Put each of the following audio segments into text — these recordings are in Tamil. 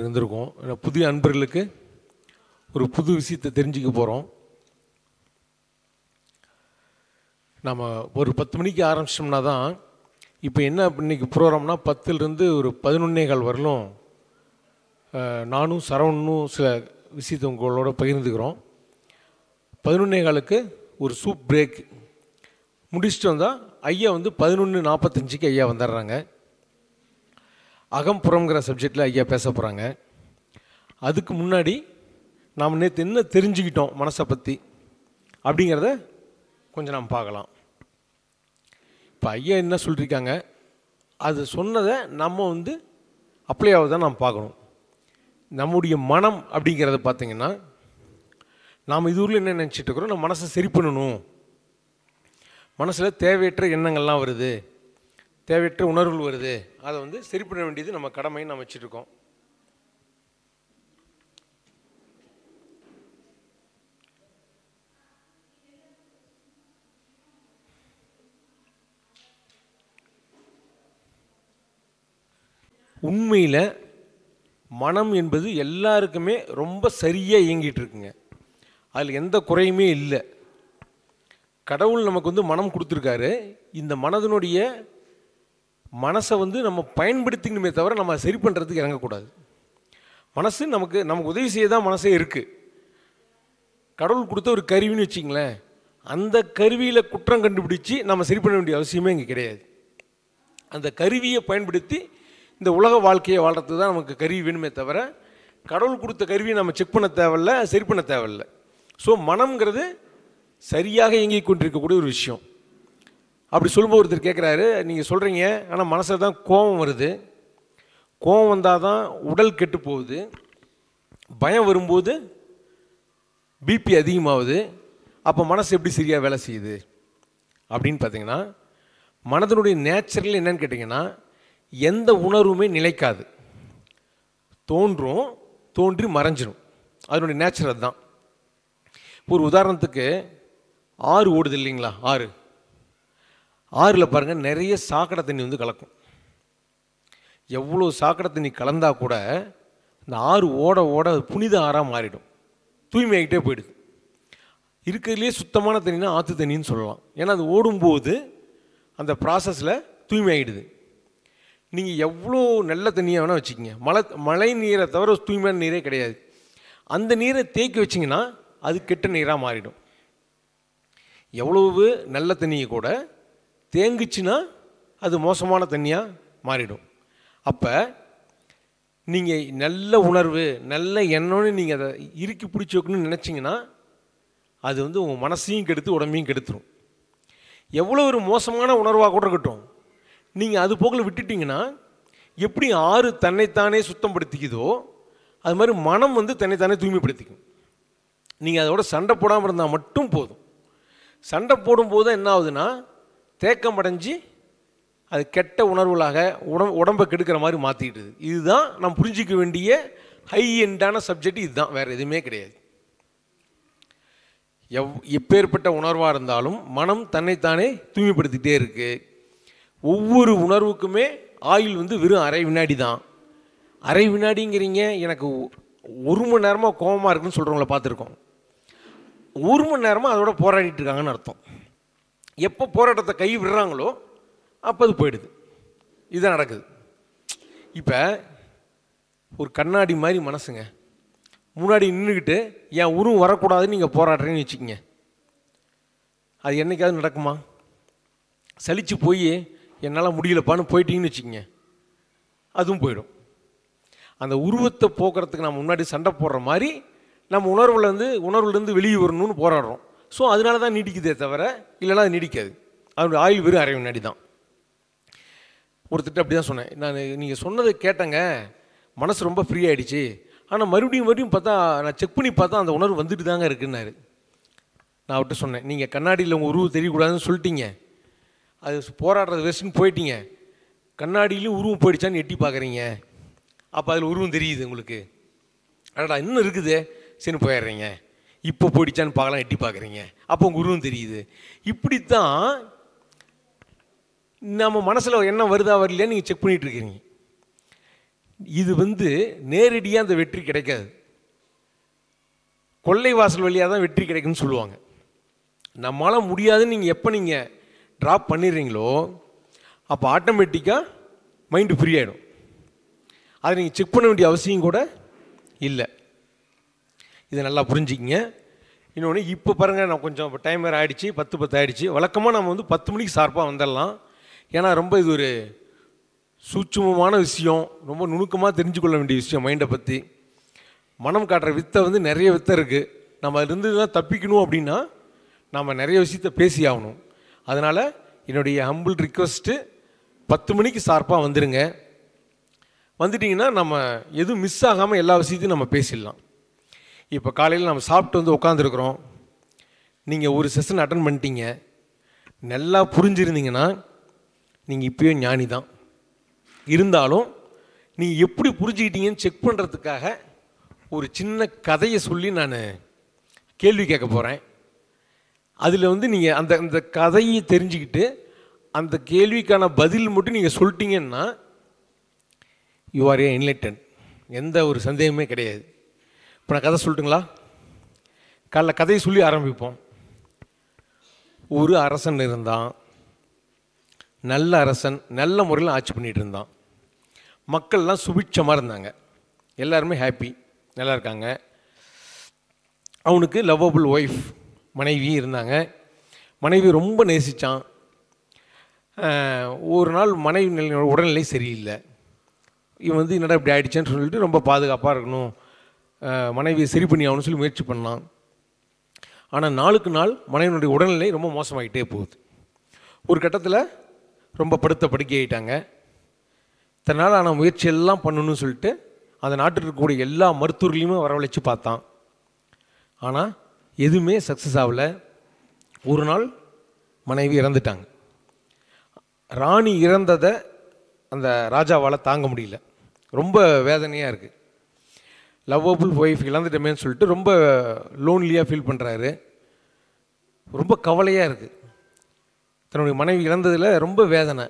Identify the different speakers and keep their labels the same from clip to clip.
Speaker 1: இருந்திருக்கோம் புதிய அன்பர்களுக்கு ஒரு புது விஷயத்தை தெரிஞ்சுக்க போகிறோம் நம்ம ஒரு பத்து மணிக்கு ஆரம்பிச்சோம்னா தான் இப்போ என்ன இன்றைக்கி ப்ரோக்ராம்னா பத்துலேருந்து ஒரு பதினொன்னே கால் வரலும் நானும் சரவணனும் சில விஷயத்தை உங்களோட பகிர்ந்துக்கிறோம் பதினொன்னே காலுக்கு ஒரு சூப் பிரேக் முடிச்சுட்டு வந்தால் ஐயா வந்து பதினொன்று நாற்பத்தஞ்சுக்கு ஐயா வந்துடுறாங்க அகம்புறங்கிற சப்ஜெக்டில் ஐயா பேச போகிறாங்க அதுக்கு முன்னாடி நாம் நேற்று என்ன தெரிஞ்சுக்கிட்டோம் மனசை பற்றி அப்படிங்கிறத கொஞ்சம் நாம் பார்க்கலாம் இப்போ ஐயா என்ன சொல்லியிருக்காங்க அது சொன்னதை நம்ம வந்து அப்ளை தான் நாம் பார்க்கணும் நம்முடைய மனம் அப்படிங்கிறத பார்த்திங்கன்னா நாம் இது என்ன நினச்சிட்டு இருக்கிறோம் நம்ம மனசை சரி பண்ணணும் மனசில் தேவையற்ற எண்ணங்கள்லாம் வருது தேவையற்ற உணர்வுகள் வருது அதை வந்து சரி பண்ண வேண்டியது நம்ம கடமைன்னு வச்சுருக்கோம் உண்மையில் மனம் என்பது எல்லாருக்குமே ரொம்ப சரியாக இயங்கிட்டு இருக்குங்க அதில் எந்த குறையுமே இல்லை கடவுள் நமக்கு வந்து மனம் கொடுத்துருக்காரு இந்த மனதினுடைய மனசை வந்து நம்ம பயன்படுத்திக்கணுமே தவிர நம்ம சரி பண்ணுறதுக்கு இறங்கக்கூடாது மனசு நமக்கு நமக்கு உதவி செய்ய தான் மனசே இருக்குது கடவுள் கொடுத்த ஒரு கருவின்னு வச்சிங்களேன் அந்த கருவியில் குற்றம் கண்டுபிடிச்சி நம்ம சரி பண்ண வேண்டிய அவசியமே இங்கே கிடையாது அந்த கருவியை பயன்படுத்தி இந்த உலக வாழ்க்கையை வாழ்கிறது தான் நமக்கு கருவி வேணுமே தவிர கடவுள் கொடுத்த கருவியை நம்ம செக் பண்ண தேவையில்ல சரி பண்ண தேவையில்லை ஸோ மனம்ங்கிறது சரியாக இயங்கிக் கொண்டிருக்கக்கூடிய ஒரு விஷயம் அப்படி சொல்லும்போது ஒருத்தர் கேட்குறாரு நீங்கள் சொல்கிறீங்க ஆனால் மனசில் தான் கோபம் வருது கோபம் வந்தால் தான் உடல் கெட்டு போகுது பயம் வரும்போது பிபி அதிகமாகுது அப்போ மனசு எப்படி சரியாக வேலை செய்யுது அப்படின்னு பார்த்தீங்கன்னா மனதனுடைய நேச்சுரல் என்னன்னு கேட்டிங்கன்னா எந்த உணர்வுமே நிலைக்காது தோன்றும் தோன்றி மறைஞ்சிடும் அதனுடைய நேச்சுரல் தான் ஒரு உதாரணத்துக்கு ஆறு ஓடுது இல்லைங்களா ஆறு ஆறில் பாருங்கள் நிறைய சாக்கடை தண்ணி வந்து கலக்கும் எவ்வளோ சாக்கடை தண்ணி கலந்தால் கூட இந்த ஆறு ஓட ஓட புனித ஆறாக மாறிடும் தூய்மையாகிட்டே போயிடுது இருக்கிறதுலே சுத்தமான தண்ணினா ஆற்று தண்ணின்னு சொல்லலாம் ஏன்னா அது ஓடும்போது அந்த ப்ராசஸில் தூய்மையாகிடுது நீங்கள் எவ்வளோ நல்ல தண்ணியாக வேணால் வச்சுக்கிங்க மழை மழை நீரை தவிர தூய்மையான நீரே கிடையாது அந்த நீரை தேக்கி வச்சிங்கன்னா அது கெட்ட நீராக மாறிடும் எவ்வளவு நல்ல தண்ணியை கூட தேங்குச்சுன்னா அது மோசமான தண்ணியாக மாறிடும் அப்போ நீங்கள் நல்ல உணர்வு நல்ல எண்ணம்னு நீங்கள் அதை இறுக்கி பிடிச்சி வைக்கணும்னு நினச்சிங்கன்னா அது வந்து உங்கள் மனசையும் கெடுத்து உடம்பையும் கெடுத்துரும் எவ்வளோ ஒரு மோசமான உணர்வாக கூட இருக்கட்டும் நீங்கள் அது போக்கில் விட்டுட்டிங்கன்னா எப்படி ஆறு தன்னைத்தானே சுத்தம் படுத்திக்குதோ அது மாதிரி மனம் வந்து தன்னைத்தானே தூய்மைப்படுத்திக்கும் நீங்கள் அதோட சண்டை போடாமல் இருந்தால் மட்டும் போதும் சண்டை போடும்போது என்ன ஆகுதுன்னா தேக்கம் அடைஞ்சு அது கெட்ட உணர்வுகளாக உடம்பு உடம்பை கெடுக்கிற மாதிரி மாற்றிக்கிட்டுது இதுதான் நம்ம புரிஞ்சிக்க வேண்டிய ஹை எண்டான சப்ஜெக்ட் இதுதான் வேறு எதுவுமே கிடையாது எவ் எப்பேற்பட்ட உணர்வாக இருந்தாலும் மனம் தன்னைத்தானே தூய்மைப்படுத்திக்கிட்டே இருக்குது ஒவ்வொரு உணர்வுக்குமே ஆயில் வந்து வெறும் அரை வினாடி தான் அரை வினாடிங்கிறீங்க எனக்கு ஒரு மணி நேரமாக கோபமாக இருக்குன்னு சொல்கிறவங்கள பார்த்துருக்கோம் ஒரு மணி நேரமாக அதோட போராடிட்டு இருக்காங்கன்னு அர்த்தம் எப்போ போராட்டத்தை கை விடுறாங்களோ அப்போ அது போயிடுது இதுதான் நடக்குது இப்போ ஒரு கண்ணாடி மாதிரி மனசுங்க முன்னாடி நின்றுக்கிட்டு என் உருவம் வரக்கூடாதுன்னு நீங்கள் போராடுறீங்கன்னு வச்சுக்கோங்க அது என்றைக்காவது நடக்குமா சலித்து போய் என்னால் முடியலப்பான்னு போயிட்டீங்கன்னு வச்சுக்கோங்க அதுவும் போயிடும் அந்த உருவத்தை போக்குறதுக்கு நம்ம முன்னாடி சண்டை போடுற மாதிரி நம்ம உணர்வுலேருந்து உணர்வுலேருந்து வெளியே வரணும்னு போராடுறோம் ஸோ அதனால தான் நீடிக்குதே தவிர இல்லைனா அது நீடிக்காது அதனுடைய ஆயுள் வெறும் அரை முன்னாடி தான் ஒருத்திட்ட அப்படி தான் சொன்னேன் நான் நீங்கள் சொன்னதை கேட்டேங்க மனசு ரொம்ப ஃப்ரீ ஆகிடுச்சு ஆனால் மறுபடியும் மறுபடியும் பார்த்தா நான் செக் பண்ணி பார்த்தா அந்த உணர்வு வந்துட்டு தாங்க இருக்குன்னாரு நான் அவர்கிட்ட சொன்னேன் நீங்கள் கண்ணாடியில் உங்கள் உருவம் தெரியக்கூடாதுன்னு சொல்லிட்டீங்க அது போராடுறது வேஸ்ட்டுன்னு போயிட்டீங்க கண்ணாடியிலையும் உருவம் போயிடுச்சான்னு எட்டி பார்க்குறீங்க அப்போ அதில் உருவம் தெரியுது உங்களுக்கு அடடா இன்னும் இருக்குது சரின்னு போயிடுறீங்க இப்போ போயிடுச்சான்னு பார்க்கலாம் எட்டி பார்க்குறீங்க அப்போ குருவும் தெரியுது இப்படித்தான் நம்ம மனசில் என்ன வருதா வரலையான்னு நீங்கள் செக் பண்ணிகிட்டு இருக்கிறீங்க இது வந்து நேரடியாக அந்த வெற்றி கிடைக்காது கொள்ளை வாசல் வழியாக தான் வெற்றி கிடைக்கும்னு சொல்லுவாங்க நம்மளால் முடியாதுன்னு நீங்கள் எப்போ நீங்கள் ட்ராப் பண்ணிடுறீங்களோ அப்போ ஆட்டோமேட்டிக்காக மைண்டு ஃப்ரீ ஆகிடும் அதை நீங்கள் செக் பண்ண வேண்டிய அவசியம் கூட இல்லை இது நல்லா புரிஞ்சுக்கிங்க இன்னொன்று இப்போ பாருங்கள் நான் கொஞ்சம் இப்போ டைம் வேறு பத்து பத்து ஆகிடுச்சி வழக்கமாக நம்ம வந்து பத்து மணிக்கு சார்பாக வந்துடலாம் ஏன்னா ரொம்ப இது ஒரு சூட்சமமான விஷயம் ரொம்ப நுணுக்கமாக தெரிஞ்சு கொள்ள வேண்டிய விஷயம் மைண்டை பற்றி மனம் காட்டுற வித்தை வந்து நிறைய வித்தை இருக்குது நம்ம அதிலிருந்து தான் தப்பிக்கணும் அப்படின்னா நாம் நிறைய விஷயத்த பேசி ஆகணும் அதனால் என்னுடைய ஹம்பிள் ரிக்வெஸ்ட்டு பத்து மணிக்கு சார்பாக வந்துடுங்க வந்துட்டிங்கன்னா நம்ம எதுவும் மிஸ் ஆகாமல் எல்லா விஷயத்தையும் நம்ம பேசிடலாம் இப்போ காலையில் நம்ம சாப்பிட்டு வந்து உட்காந்துருக்குறோம் நீங்கள் ஒரு செஷன் அட்டன் பண்ணிட்டீங்க நல்லா புரிஞ்சிருந்தீங்கன்னா நீங்கள் இப்போயும் ஞானி தான் இருந்தாலும் நீங்கள் எப்படி புரிஞ்சுக்கிட்டீங்கன்னு செக் பண்ணுறதுக்காக ஒரு சின்ன கதையை சொல்லி நான் கேள்வி கேட்க போகிறேன் அதில் வந்து நீங்கள் அந்த அந்த கதையை தெரிஞ்சுக்கிட்டு அந்த கேள்விக்கான பதில் மட்டும் நீங்கள் சொல்லிட்டீங்கன்னா யூ ஆர் ஏ என்லைட்டன் எந்த ஒரு சந்தேகமே கிடையாது இப்போ நான் கதை சொல்லட்டுங்களா காலைல கதையை சொல்லி ஆரம்பிப்போம் ஒரு அரசன் இருந்தான் நல்ல அரசன் நல்ல முறையில் ஆட்சி பண்ணிகிட்டு இருந்தான் மக்கள்லாம் சுபிட்சமாக இருந்தாங்க எல்லாருமே ஹாப்பி நல்லா இருக்காங்க அவனுக்கு லவ்வபுள் ஒய்ஃப் மனைவி இருந்தாங்க மனைவி ரொம்ப நேசித்தான் ஒரு நாள் மனைவி நிலை உடல்நிலை சரியில்லை இவன் வந்து என்னடா இப்படி ஆகிடுச்சேன்னு சொல்லிட்டு ரொம்ப பாதுகாப்பாக இருக்கணும் மனைவியை சரி பண்ணி ஆகணும்னு சொல்லி முயற்சி பண்ணலாம் ஆனால் நாளுக்கு நாள் மனைவியுடைய உடல்நிலை ரொம்ப மோசமாகிட்டே போகுது ஒரு கட்டத்தில் ரொம்ப படுத்த படுக்கை ஆகிட்டாங்க தன்னால் ஆனால் முயற்சியெல்லாம் பண்ணணும்னு சொல்லிட்டு அந்த நாட்டில் இருக்கக்கூடிய எல்லா மருத்துவர்களையுமே வரவழைச்சு பார்த்தான் ஆனால் எதுவுமே சக்ஸஸ் ஆகலை ஒரு நாள் மனைவி இறந்துட்டாங்க ராணி இறந்ததை அந்த ராஜாவால் தாங்க முடியல ரொம்ப வேதனையாக இருக்குது லவ்வபுள் ஒய்ஃப் இழந்துட்டோமேன்னு சொல்லிட்டு ரொம்ப லோன்லியாக ஃபீல் பண்ணுறாரு ரொம்ப கவலையாக இருக்குது தன்னுடைய மனைவி இழந்ததில் ரொம்ப வேதனை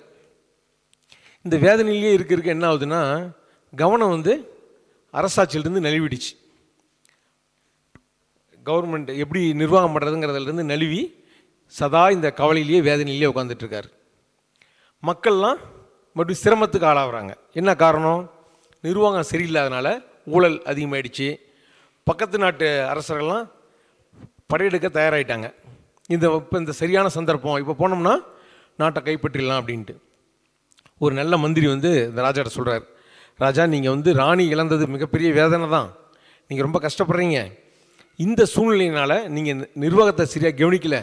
Speaker 1: இந்த வேதனையிலேயே இருக்க இருக்க என்ன ஆகுதுன்னா கவனம் வந்து அரசாட்சியிலேருந்து நழுவிடுச்சு கவர்மெண்ட் எப்படி நிர்வாகம் பண்ணுறதுங்கிறதுலேருந்து நழுவி சதா இந்த கவலையிலேயே வேதனையிலேயே உட்காந்துட்ருக்கார் மக்கள்லாம் மறுபடியும் சிரமத்துக்கு ஆளாகிறாங்க என்ன காரணம் நிர்வாகம் சரியில்லாதனால ஊழல் அதிகமாகிடுச்சு பக்கத்து நாட்டு அரசர்கள்லாம் படையெடுக்க தயாராகிட்டாங்க இந்த இப்போ இந்த சரியான சந்தர்ப்பம் இப்போ போனோம்னா நாட்டை கைப்பற்றிடலாம் அப்படின்ட்டு ஒரு நல்ல மந்திரி வந்து இந்த ராஜாட்ட சொல்கிறார் ராஜா நீங்கள் வந்து ராணி இழந்தது மிகப்பெரிய வேதனை தான் நீங்கள் ரொம்ப கஷ்டப்படுறீங்க இந்த சூழ்நிலையினால் நீங்கள் நிர்வாகத்தை சரியாக கவனிக்கல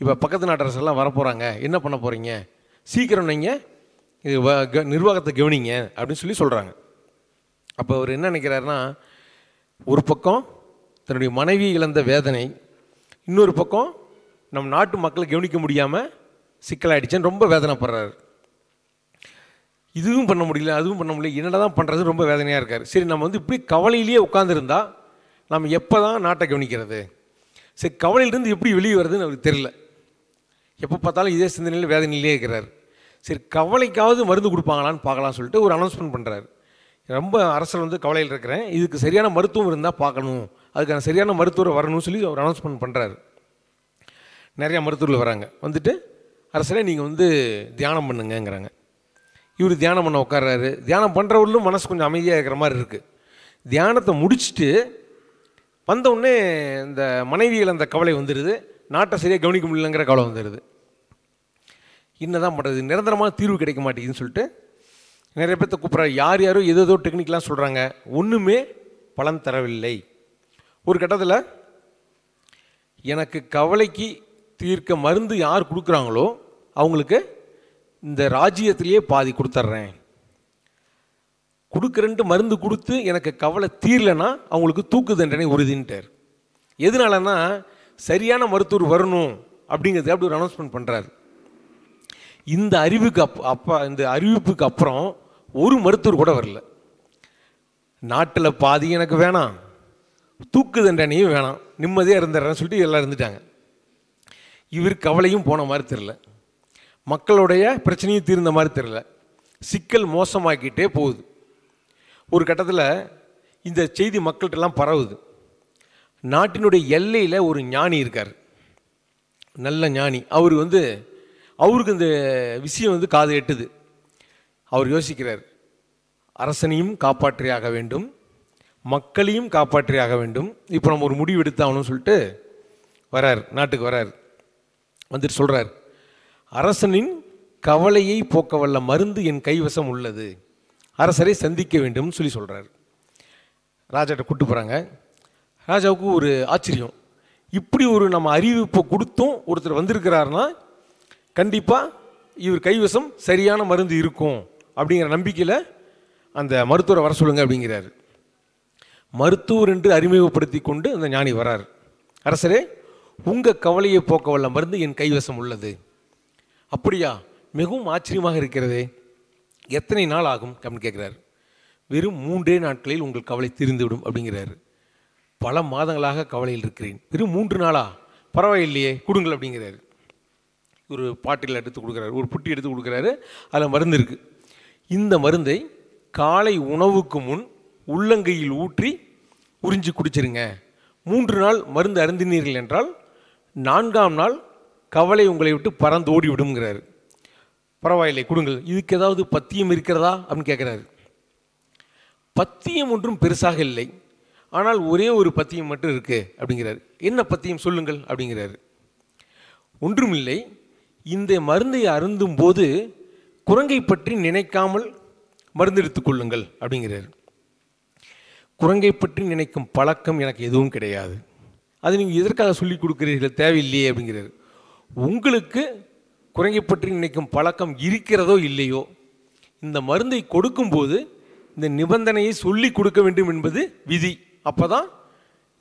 Speaker 1: இப்போ பக்கத்து நாட்டு அரசெல்லாம் வரப்போகிறாங்க என்ன பண்ண போகிறீங்க சீக்கிரம் நீங்கள் நிர்வாகத்தை கவனிங்க அப்படின்னு சொல்லி சொல்கிறாங்க அப்போ அவர் என்ன நினைக்கிறாருன்னா ஒரு பக்கம் தன்னுடைய மனைவி இழந்த வேதனை இன்னொரு பக்கம் நம் நாட்டு மக்களை கவனிக்க முடியாமல் சிக்கலாயிடுச்சேன்னு ரொம்ப வேதனைப்படுறாரு இதுவும் பண்ண முடியல அதுவும் பண்ண முடியல என்ன தான் பண்ணுறது ரொம்ப வேதனையாக இருக்கார் சரி நம்ம வந்து இப்படி கவலையிலேயே உட்காந்துருந்தா நம்ம எப்போ தான் நாட்டை கவனிக்கிறது சரி கவலையிலேருந்து எப்படி வெளியே வருதுன்னு அவருக்கு தெரில எப்போ பார்த்தாலும் இதே சிந்தனையில் வேதனையிலே இருக்கிறார் சரி கவலைக்காவது மருந்து கொடுப்பாங்களான்னு பார்க்கலாம்னு சொல்லிட்டு ஒரு அனௌன்ஸ்மெண்ட் பண்ணுறாரு ரொம்ப அரசில் வந்து கவலையில் இருக்கிறேன் இதுக்கு சரியான மருத்துவம் இருந்தால் பார்க்கணும் அதுக்கான சரியான மருத்துவரை வரணும்னு சொல்லி அவர் அனௌன்ஸ்மெண்ட் பண்ணுறாரு நிறையா மருத்துவர்கள் வராங்க வந்துட்டு அரசரே நீங்கள் வந்து தியானம் பண்ணுங்கங்கிறாங்க இவர் தியானம் பண்ண உட்கார்றாரு தியானம் பண்ணுறவர்களும் மனசு கொஞ்சம் அமைதியாக இருக்கிற மாதிரி இருக்குது தியானத்தை முடிச்சுட்டு வந்தவுடனே இந்த மனைவியில் அந்த கவலை வந்துடுது நாட்டை சரியாக கவனிக்க முடியலங்கிற கவலை வந்துடுது என்ன தான் பண்ணுறது நிரந்தரமான தீர்வு கிடைக்க மாட்டேங்குதுன்னு சொல்லிட்டு நிறைய பேர்த்த கூப்பிட்ற யார் யாரும் ஏதோ ஏதோ டெக்னிக்லாம் சொல்கிறாங்க ஒன்றுமே பலன் தரவில்லை ஒரு கட்டத்தில் எனக்கு கவலைக்கு தீர்க்க மருந்து யார் கொடுக்குறாங்களோ அவங்களுக்கு இந்த ராஜ்யத்திலேயே பாதி கொடுத்துட்றேன் கொடுக்குறன்ட்டு மருந்து கொடுத்து எனக்கு கவலை தீரலைன்னா அவங்களுக்கு தூக்கு தண்டனை உறுதின்ட்டார் எதனாலன்னா சரியான மருத்துவர் வரணும் அப்படிங்கிறது அப்படி ஒரு அனௌன்ஸ்மெண்ட் பண்ணுறாரு இந்த அறிவுக்கு அப் அப்போ இந்த அறிவிப்புக்கு அப்புறம் ஒரு மருத்துவர் கூட வரல நாட்டில் பாதி எனக்கு வேணாம் தூக்கு தண்டனையும் வேணாம் நிம்மதியாக இருந்துடுறேன் சொல்லிட்டு எல்லாம் இருந்துட்டாங்க இவர் கவலையும் போன மாதிரி தெரில மக்களுடைய பிரச்சனையும் தீர்ந்த மாதிரி தெரில சிக்கல் மோசமாக்கிட்டே போகுது ஒரு கட்டத்தில் இந்த செய்தி மக்கள்கிட்டலாம் பரவுது நாட்டினுடைய எல்லையில் ஒரு ஞானி இருக்கார் நல்ல ஞானி அவர் வந்து அவருக்கு இந்த விஷயம் வந்து காது எட்டுது அவர் யோசிக்கிறார் அரசனையும் காப்பாற்றியாக வேண்டும் மக்களையும் காப்பாற்றியாக வேண்டும் இப்போ நம்ம ஒரு முடிவு எடுத்தாகணும்னு சொல்லிட்டு வரார் நாட்டுக்கு வரார் வந்துட்டு சொல்கிறார் அரசனின் கவலையை போக்க வல்ல மருந்து என் கைவசம் உள்ளது அரசரை சந்திக்க வேண்டும்னு சொல்லி சொல்கிறார் ராஜாட்ட கூட்டு போகிறாங்க ராஜாவுக்கு ஒரு ஆச்சரியம் இப்படி ஒரு நம்ம அறிவிப்பை கொடுத்தும் ஒருத்தர் வந்திருக்கிறாருன்னா கண்டிப்பாக இவர் கைவசம் சரியான மருந்து இருக்கும் அப்படிங்கிற நம்பிக்கையில் அந்த மருத்துவரை வர சொல்லுங்கள் அப்படிங்கிறார் மருத்துவர் என்று அறிமுகப்படுத்தி கொண்டு அந்த ஞானி வரார் அரசரே உங்கள் கவலையை போக்க வல்ல மருந்து என் கைவசம் உள்ளது அப்படியா மிகவும் ஆச்சரியமாக இருக்கிறதே எத்தனை நாள் ஆகும் அப்படின்னு கேட்குறாரு வெறும் மூன்றே நாட்களில் உங்கள் கவலை தீர்ந்துவிடும் அப்படிங்கிறார் பல மாதங்களாக கவலையில் இருக்கிறேன் வெறும் மூன்று நாளா பரவாயில்லையே கொடுங்கள் அப்படிங்கிறாரு ஒரு பாட்டில் எடுத்து கொடுக்குறாரு ஒரு புட்டி எடுத்து கொடுக்குறாரு அதில் மருந்து இருக்குது இந்த மருந்தை காலை உணவுக்கு முன் உள்ளங்கையில் ஊற்றி உறிஞ்சி குடிச்சிருங்க மூன்று நாள் மருந்து அருந்தினீர்கள் என்றால் நான்காம் நாள் கவலை உங்களை விட்டு பறந்து ஓடி விடுங்கிறாரு பரவாயில்லை கொடுங்கள் இதுக்கு ஏதாவது பத்தியம் இருக்கிறதா அப்படின்னு கேட்குறாரு பத்தியம் ஒன்றும் பெருசாக இல்லை ஆனால் ஒரே ஒரு பத்தியம் மட்டும் இருக்குது அப்படிங்கிறாரு என்ன பத்தியம் சொல்லுங்கள் அப்படிங்கிறாரு ஒன்றுமில்லை இந்த மருந்தை அருந்தும் போது குரங்கை பற்றி நினைக்காமல் மருந்தெடுத்துக் கொள்ளுங்கள் அப்படிங்கிறார் குரங்கை பற்றி நினைக்கும் பழக்கம் எனக்கு எதுவும் கிடையாது அது நீங்கள் எதற்காக சொல்லிக் கொடுக்குறீர்கள் தேவையில்லையே அப்படிங்கிறார் உங்களுக்கு குரங்கை பற்றி நினைக்கும் பழக்கம் இருக்கிறதோ இல்லையோ இந்த மருந்தை கொடுக்கும்போது இந்த நிபந்தனையை சொல்லி கொடுக்க வேண்டும் என்பது விதி அப்போ தான்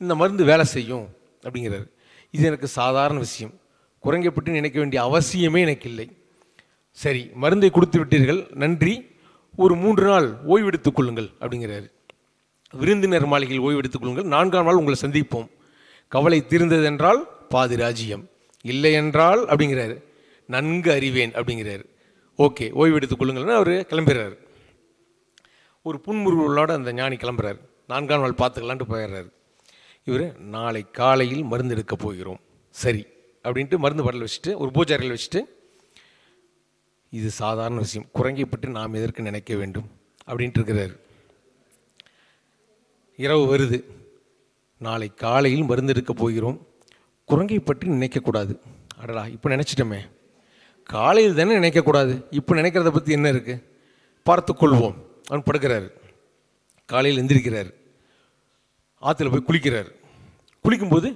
Speaker 1: இந்த மருந்து வேலை செய்யும் அப்படிங்கிறார் இது எனக்கு சாதாரண விஷயம் குரங்கை பற்றி நினைக்க வேண்டிய அவசியமே எனக்கு இல்லை சரி மருந்தை கொடுத்து விட்டீர்கள் நன்றி ஒரு மூன்று நாள் ஓய்வெடுத்துக் கொள்ளுங்கள் அப்படிங்கிறாரு விருந்தினர் மாளிகையில் ஓய்வெடுத்துக் கொள்ளுங்கள் நான்காம் நாள் உங்களை சந்திப்போம் கவலை தீர்ந்ததென்றால் பாதி ராஜ்யம் இல்லை என்றால் அப்படிங்கிறாரு நன்கு அறிவேன் அப்படிங்கிறாரு ஓகே ஓய்வெடுத்துக் கொள்ளுங்கள்னு அவர் கிளம்புறாரு ஒரு புன்முருவலோடு அந்த ஞானி கிளம்புறாரு நான்காம் நாள் பார்த்துக்கலான்ட்டு போயிடுறாரு இவர் நாளை காலையில் மருந்து எடுக்க போகிறோம் சரி அப்படின்ட்டு மருந்து பாட்டில் வச்சுட்டு ஒரு பூஜாரியில் வச்சுட்டு இது சாதாரண விஷயம் குரங்கை பற்றி நாம் எதற்கு நினைக்க வேண்டும் அப்படின்ட்டு இருக்கிறார் இரவு வருது நாளை காலையில் மருந்தெடுக்க போகிறோம் குரங்கை பற்றி நினைக்கக்கூடாது அடடா இப்போ நினச்சிட்டோமே காலையில் தானே நினைக்கக்கூடாது இப்போ நினைக்கிறத பற்றி என்ன இருக்குது பார்த்து கொள்வோம் அவன் படுக்கிறார் காலையில் எந்திரிக்கிறார் ஆற்றுல போய் குளிக்கிறார் குளிக்கும்போது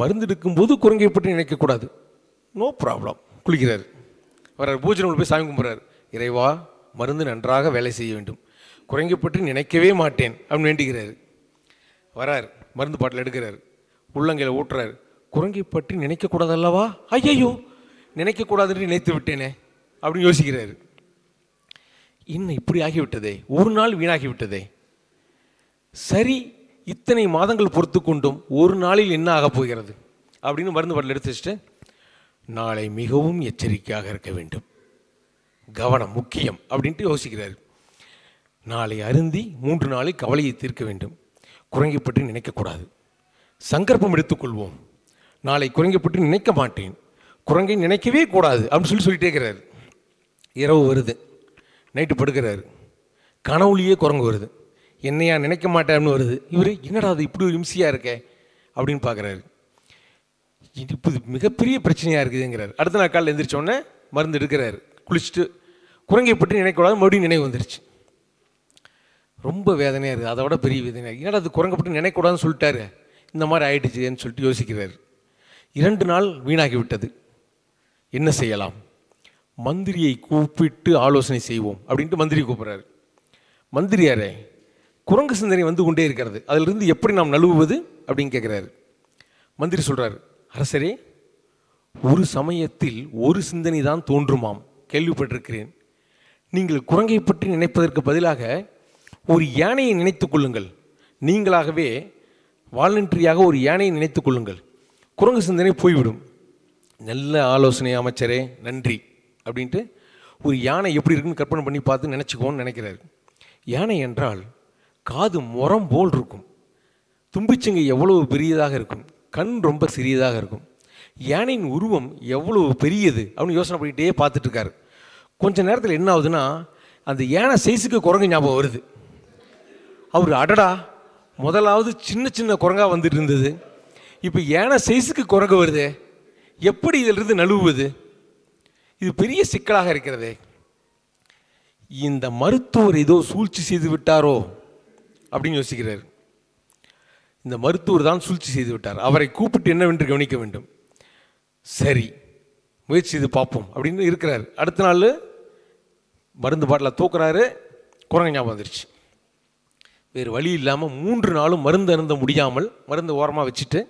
Speaker 1: மருந்து எடுக்கும்போது குரங்கை பற்றி நினைக்கக்கூடாது நோ ப்ராப்ளம் குளிக்கிறார் வர்றார் பூஜை போய் சாமி கும்பிட்றாரு இறைவா மருந்து நன்றாக வேலை செய்ய வேண்டும் குரங்கை பற்றி நினைக்கவே மாட்டேன் அப்படின்னு வேண்டுகிறார் வரார் மருந்து பாட்டில் எடுக்கிறார் உள்ளங்கையில் ஊட்டுறார் குரங்கி பற்றி நினைக்கக்கூடாது அல்லவா ஐயையோ நினைக்கக்கூடாதுன்னு நினைத்து விட்டேனே அப்படின்னு யோசிக்கிறார் இன்னும் இப்படி ஆகிவிட்டதே ஒரு நாள் வீணாகிவிட்டதே சரி இத்தனை மாதங்கள் பொறுத்து கொண்டும் ஒரு நாளில் என்ன ஆகப் போகிறது அப்படின்னு மருந்து பாட்டில் எடுத்து வச்சுட்டு நாளை மிகவும் எச்சரிக்கையாக இருக்க வேண்டும் கவனம் முக்கியம் அப்படின்ட்டு யோசிக்கிறார் நாளை அருந்தி மூன்று நாளை கவலையை தீர்க்க வேண்டும் குரங்கை நினைக்கக்கூடாது சங்கற்பம் எடுத்துக்கொள்வோம் நாளை குரங்கை நினைக்க மாட்டேன் குரங்கை நினைக்கவே கூடாது அப்படின்னு சொல்லி சொல்லிட்டே இருக்கிறார் இரவு வருது நைட்டு படுக்கிறாரு கனவுலேயே குரங்கு வருது என்னையா நினைக்க மாட்டேன்னு வருது இவர் என்னடா அது இப்படி ஒரு இம்சியாக இருக்கே அப்படின்னு பார்க்குறாரு இது மிகப்பெரிய பிரச்சனையாக இருக்குதுங்கிறார் அடுத்த நாள் காலையில் எந்திரிச்சோடனே மருந்து எடுக்கிறாரு குளிச்சுட்டு குரங்கை பற்றி நினைக்கூடாது மறுபடியும் நினைவு வந்துருச்சு ரொம்ப வேதனையாக இருக்குது அதை விட பெரிய வேதனையாக என்னடா அது குரங்கை பற்றி நினைக்கூடாதுன்னு சொல்லிட்டாரு இந்த மாதிரி ஆயிடுச்சுன்னு சொல்லிட்டு யோசிக்கிறார் இரண்டு நாள் வீணாகிவிட்டது என்ன செய்யலாம் மந்திரியை கூப்பிட்டு ஆலோசனை செய்வோம் அப்படின்ட்டு மந்திரி கூப்பிட்றாரு மந்திரியாரே குரங்கு சிந்தனை வந்து கொண்டே இருக்கிறது அதிலிருந்து எப்படி நாம் நழுவுவது அப்படின்னு கேட்குறாரு மந்திரி சொல்கிறாரு அரசரே ஒரு சமயத்தில் ஒரு சிந்தனை தான் தோன்றுமாம் கேள்விப்பட்டிருக்கிறேன் நீங்கள் குரங்கை பற்றி நினைப்பதற்கு பதிலாக ஒரு யானையை நினைத்துக் கொள்ளுங்கள் நீங்களாகவே வாலண்டரியாக ஒரு யானையை நினைத்துக் கொள்ளுங்கள் குரங்கு சிந்தனை போய்விடும் நல்ல ஆலோசனை அமைச்சரே நன்றி அப்படின்ட்டு ஒரு யானை எப்படி இருக்குன்னு கற்பனை பண்ணி பார்த்து நினச்சிக்கோன்னு நினைக்கிறாரு யானை என்றால் காது முறம் போல் இருக்கும் தும்பிச்சங்கை எவ்வளவு பெரியதாக இருக்கும் கண் ரொம்ப சிறியதாக இருக்கும் யானையின் உருவம் எவ்வளோ பெரியது அப்படின்னு யோசனை பண்ணிகிட்டே பார்த்துட்ருக்காரு கொஞ்ச நேரத்தில் என்ன ஆகுதுன்னா அந்த யானை சைஸுக்கு குரங்கு ஞாபகம் வருது அவர் அடடா முதலாவது சின்ன சின்ன குரங்காக வந்துட்டு இருந்தது இப்போ யானை சைஸுக்கு குரங்கு வருது எப்படி இதிலிருந்து நழுவுவது இது பெரிய சிக்கலாக இருக்கிறதே இந்த மருத்துவர் ஏதோ சூழ்ச்சி செய்து விட்டாரோ அப்படின்னு யோசிக்கிறார் இந்த மருத்துவர் தான் சூழ்ச்சி செய்து விட்டார் அவரை கூப்பிட்டு என்னவென்று கவனிக்க வேண்டும் சரி முயற்சி செய்து பார்ப்போம் அப்படின்னு இருக்கிறார் அடுத்த நாள் மருந்து பாட்டில் தூக்குறாரு குரங்க ஞாபகம் வந்துருச்சு வேறு வழி இல்லாமல் மூன்று நாளும் மருந்து அருந்த முடியாமல் மருந்து ஓரமாக வச்சுட்டு